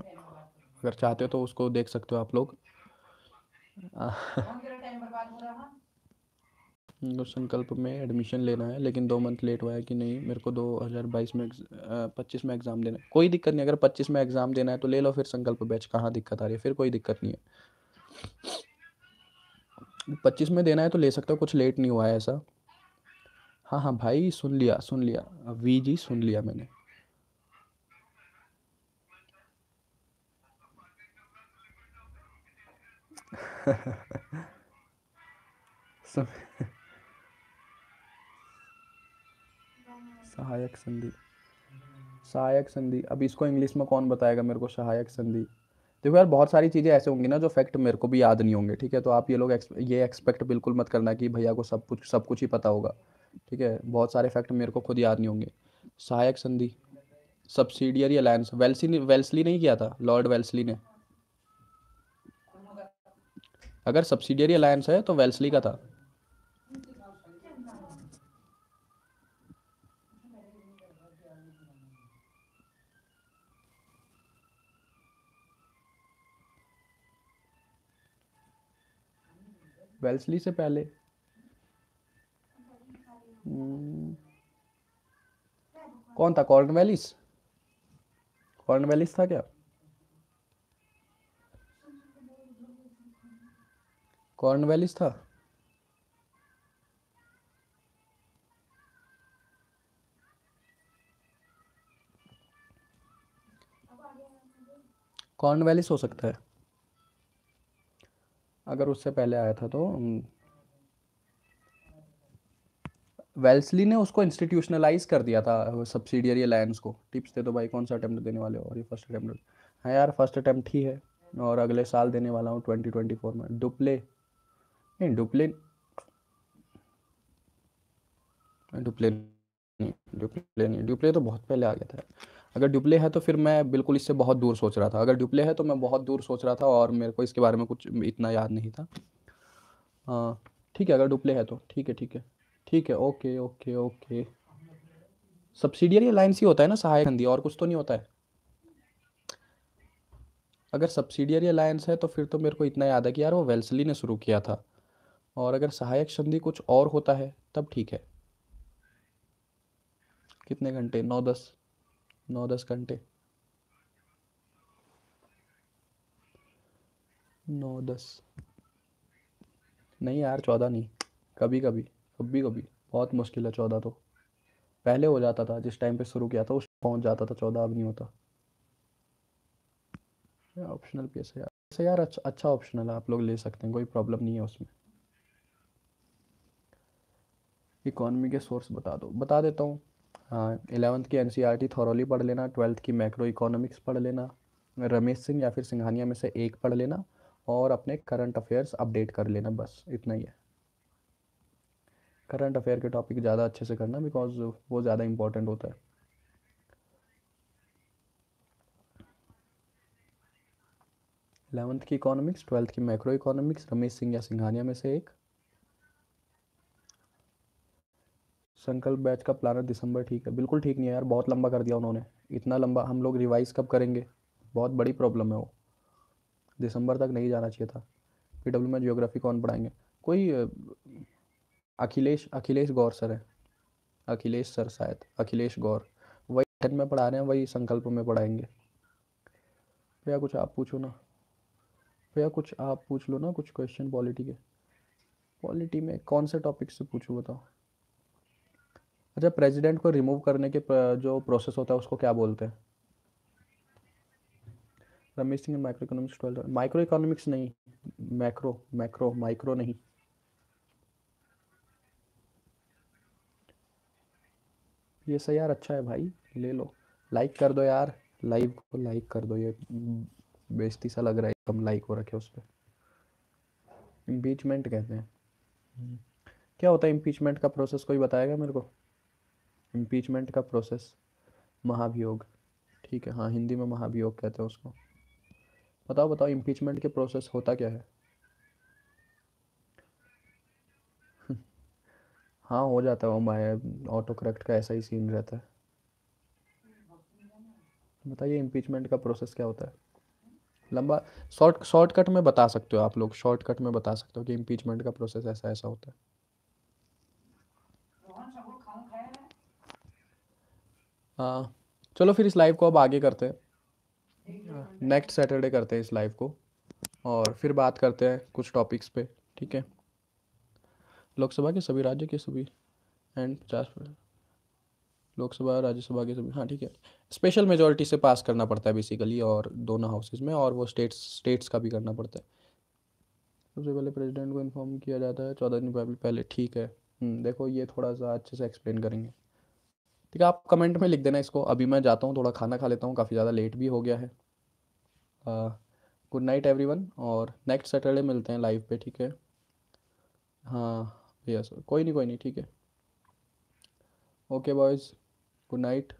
अगर चाहते हो तो उसको देख सकते हो आप लोग संकल्प में एडमिशन लेना है लेकिन दो मंथ लेट हुआ है कि नहीं मेरे को दो हज़ार बाईस में पच्चीस में एग्ज़ाम देना है कोई दिक्कत नहीं अगर पच्चीस में एग्ज़ाम देना है तो ले लो फिर संकल्प बैच कहाँ दिक्कत आ रही है फिर कोई दिक्कत नहीं है पच्चीस में देना है तो ले सकते हो कुछ लेट नहीं हुआ है ऐसा हाँ हाँ भाई सुन लिया सुन लिया वी जी सुन लिया मैंने सहायक संधि सहायक संधि अब इसको इंग्लिश में कौन बताएगा मेरे को सहायक संधि देखो यार बहुत सारी चीज़ें ऐसे होंगी ना जो फैक्ट मेरे को भी याद नहीं होंगे ठीक है तो आप ये लोग ये एक्सपेक्ट बिल्कुल मत करना कि भैया को सब कुछ सब कुछ ही पता होगा ठीक है बहुत सारे फैक्ट मेरे को खुद याद नहीं होंगे सहायक संधि सब्सिडियरी अलायंस वेल्सी ने वेल्सली नहीं किया था लॉर्ड वेल्सली ने अगर सब्सिडियरी अलायंस है तो वेल्सली का था वेल्सली से पहले कौन था कॉर्न वैलिस कॉर्न वैलिस था क्या कॉर्न वैलिस था कॉर्न वैलिस हो सकता है अगर उससे पहले आया था तो वेल्सली ने उसको इंस्टीट्यूशनलाइज कर दिया था सब्सिडियरी अलायंस को टिप्स दे दो भाई कौन सा अटैम्प्ट देने वाले हो और ये फर्स्ट अटैम्प्ट हाँ यार फर्स्ट अटैम्प्ट ही है और अगले साल देने वाला हूँ ट्वेंटी ट्वेंटी फोर में डुप्ले नहीं डुप्ले डुप्ले नहीं डुप्ले नहीं डुप्ले तो बहुत पहले आ गया था अगर डुप्ले है तो फिर मैं बिल्कुल इससे बहुत दूर सोच रहा था अगर डुप्ले है तो मैं बहुत दूर सोच रहा था और मेरे को इसके बारे में कुछ इतना याद नहीं था हाँ, ठीक है अगर डुप्ले है तो ठीक है ठीक है ठीक है okay okay okay subsidiary alliance ही होता है ना सहायक संधि और कुछ तो नहीं होता है अगर सब्सिडियरी अलायंस है तो फिर तो मेरे को इतना याद है कि यार वो वेल्सली ने शुरू किया था और अगर सहायक संधि कुछ और होता है तब ठीक है कितने घंटे नौ दस नौ दस घंटे नौ दस नहीं यार चौदह नहीं कभी कभी कभी कभी बहुत मुश्किल है चौदह तो पहले हो जाता था जिस टाइम पे शुरू किया था उस पहुंच जाता था चौदह अब नहीं होता ऑप्शनल पी एस यार एस अच्छा अच्छा ऑप्शनल है आप लोग ले सकते हैं कोई प्रॉब्लम नहीं है उसमें इकॉनमी के सोर्स बता दो बता देता हूँ हाँ एलेवंथ की N C R T thoroughly पढ़ लेना ट्वेल्थ की मैक्रो इकोनॉमिक्स पढ़ लेना रमेश सिंह या फिर सिंघानिया में से एक पढ़ लेना और अपने करंट अफेयर्स अपडेट कर लेना बस इतना ही है करंट अफेयर के टॉपिक ज़्यादा अच्छे से करना बिकॉज वो ज़्यादा इम्पोर्टेंट होता है एलेवंथ की इकोनॉमिक्स ट्वेल्थ की मैक्रो इकोनॉमिक्स रमेश सिंह या सिंघानिया में से एक संकल्प बैच का प्लानर दिसंबर ठीक है बिल्कुल ठीक नहीं है यार बहुत लंबा कर दिया उन्होंने इतना लंबा हम लोग रिवाइज कब करेंगे बहुत बड़ी प्रॉब्लम है वो दिसंबर तक नहीं जाना चाहिए था पी डब्ल्यू में जियोग्राफी कौन पढ़ाएंगे कोई अखिलेश अखिलेश गौर सर है अखिलेश सर शायद अखिलेश गौर वही में पढ़ा रहे हैं वही संकल्प में पढ़ाएंगे भैया कुछ आप पूछो ना भैया कुछ आप पूछ लो ना कुछ क्वेश्चन पॉलिटी के पॉलिटी में कौन से टॉपिक से पूछो बताओ अच्छा प्रेसिडेंट को रिमूव करने के जो प्रोसेस होता है उसको क्या बोलते हैं Ramesh Singh micro economics twelfth micro economics नहीं मैक्रो मैक्रो माइक्रो नहीं ये सही यार अच्छा है भाई ले लो लाइक कर दो यार लाइव को लाइक कर दो ये बेजती सा लग रहा है कम लाइक हो रखे उस पर इम्पीचमेंट कहते हैं क्या होता है इम्पीचमेंट का प्रोसेस कोई बताएगा मेरे को इम्पीचमेंट का प्रोसेस महाभियोग ठीक है हाँ हिंदी में महाभियोग कहते हैं उसको बताओ बताओ इम्पीचमेंट के प्रोसेस होता क्या है हाँ हो जाता है वो हमारे ऑटो करेक्ट का ऐसा ही सीन रहता है बताइए इम्पीचमेंट का प्रोसेस क्या होता है लंबा शॉर्ट शॉर्टकट में बता सकते हो आप लोग शॉर्टकट में बता सकते हो कि इम्पीचमेंट का प्रोसेस ऐसा ऐसा होता है हाँ चलो फिर इस लाइव को अब आगे करते हैं नेक्स्ट सैटरडे करते हैं इस लाइव को और फिर बात करते हैं कुछ टॉपिक्स पे ठीक है लोकसभा के सभी राज्य के सभी एंड पचास लोकसभा राज्यसभा के सभी हाँ ठीक है स्पेशल मेजोरिटी से पास करना पड़ता है बेसिकली और दोनों हाउसेज में और वो स्टेट्स स्टेट्स का भी करना पड़ता है सबसे पहले प्रेसिडेंट को इन्फॉर्म किया जाता है चौदह दिन पहले ठीक है हम्म, देखो ये थोड़ा सा अच्छे से एक्सप्लेन करेंगे ठीक है आप कमेंट में लिख देना इसको अभी मैं जाता हूँ थोड़ा खाना खा लेता हूँ काफ़ी ज़्यादा लेट भी हो गया है गुड नाइट एवरीवन और नेक्स्ट सैटरडे मिलते हैं लाइव पे ठीक है हाँ यस कोई नहीं कोई नहीं ठीक है okay boys good night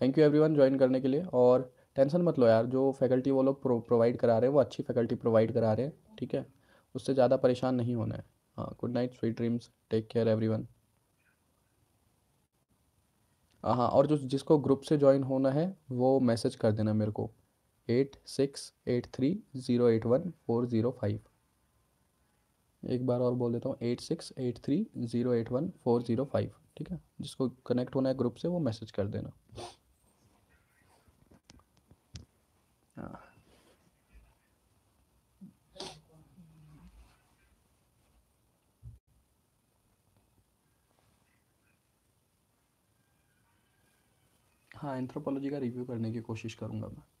thank you everyone join करने के लिए और टेंशन मत लो यार जो फैकल्टी वो लोग प्रोवाइड करा रहे हैं वो अच्छी फैकल्टी प्रोवाइड करा रहे हैं ठीक है उससे ज़्यादा परेशान नहीं होना है हाँ good night sweet dreams take care every one हाँ और जो जिसको ग्रुप से ज्वाइन होना है वो मैसेज कर देना मेरे को eight six eight three zero eight one four zero five एक बार और बोल देता हूँ eight six eight three zero eight one four zero five ठीक है जिसको कनेक्ट होना है ग्रुप से वो मैसेज कर देना हाँ एंथ्रोपोलॉजी का रिव्यू करने की कोशिश करूँगा मैं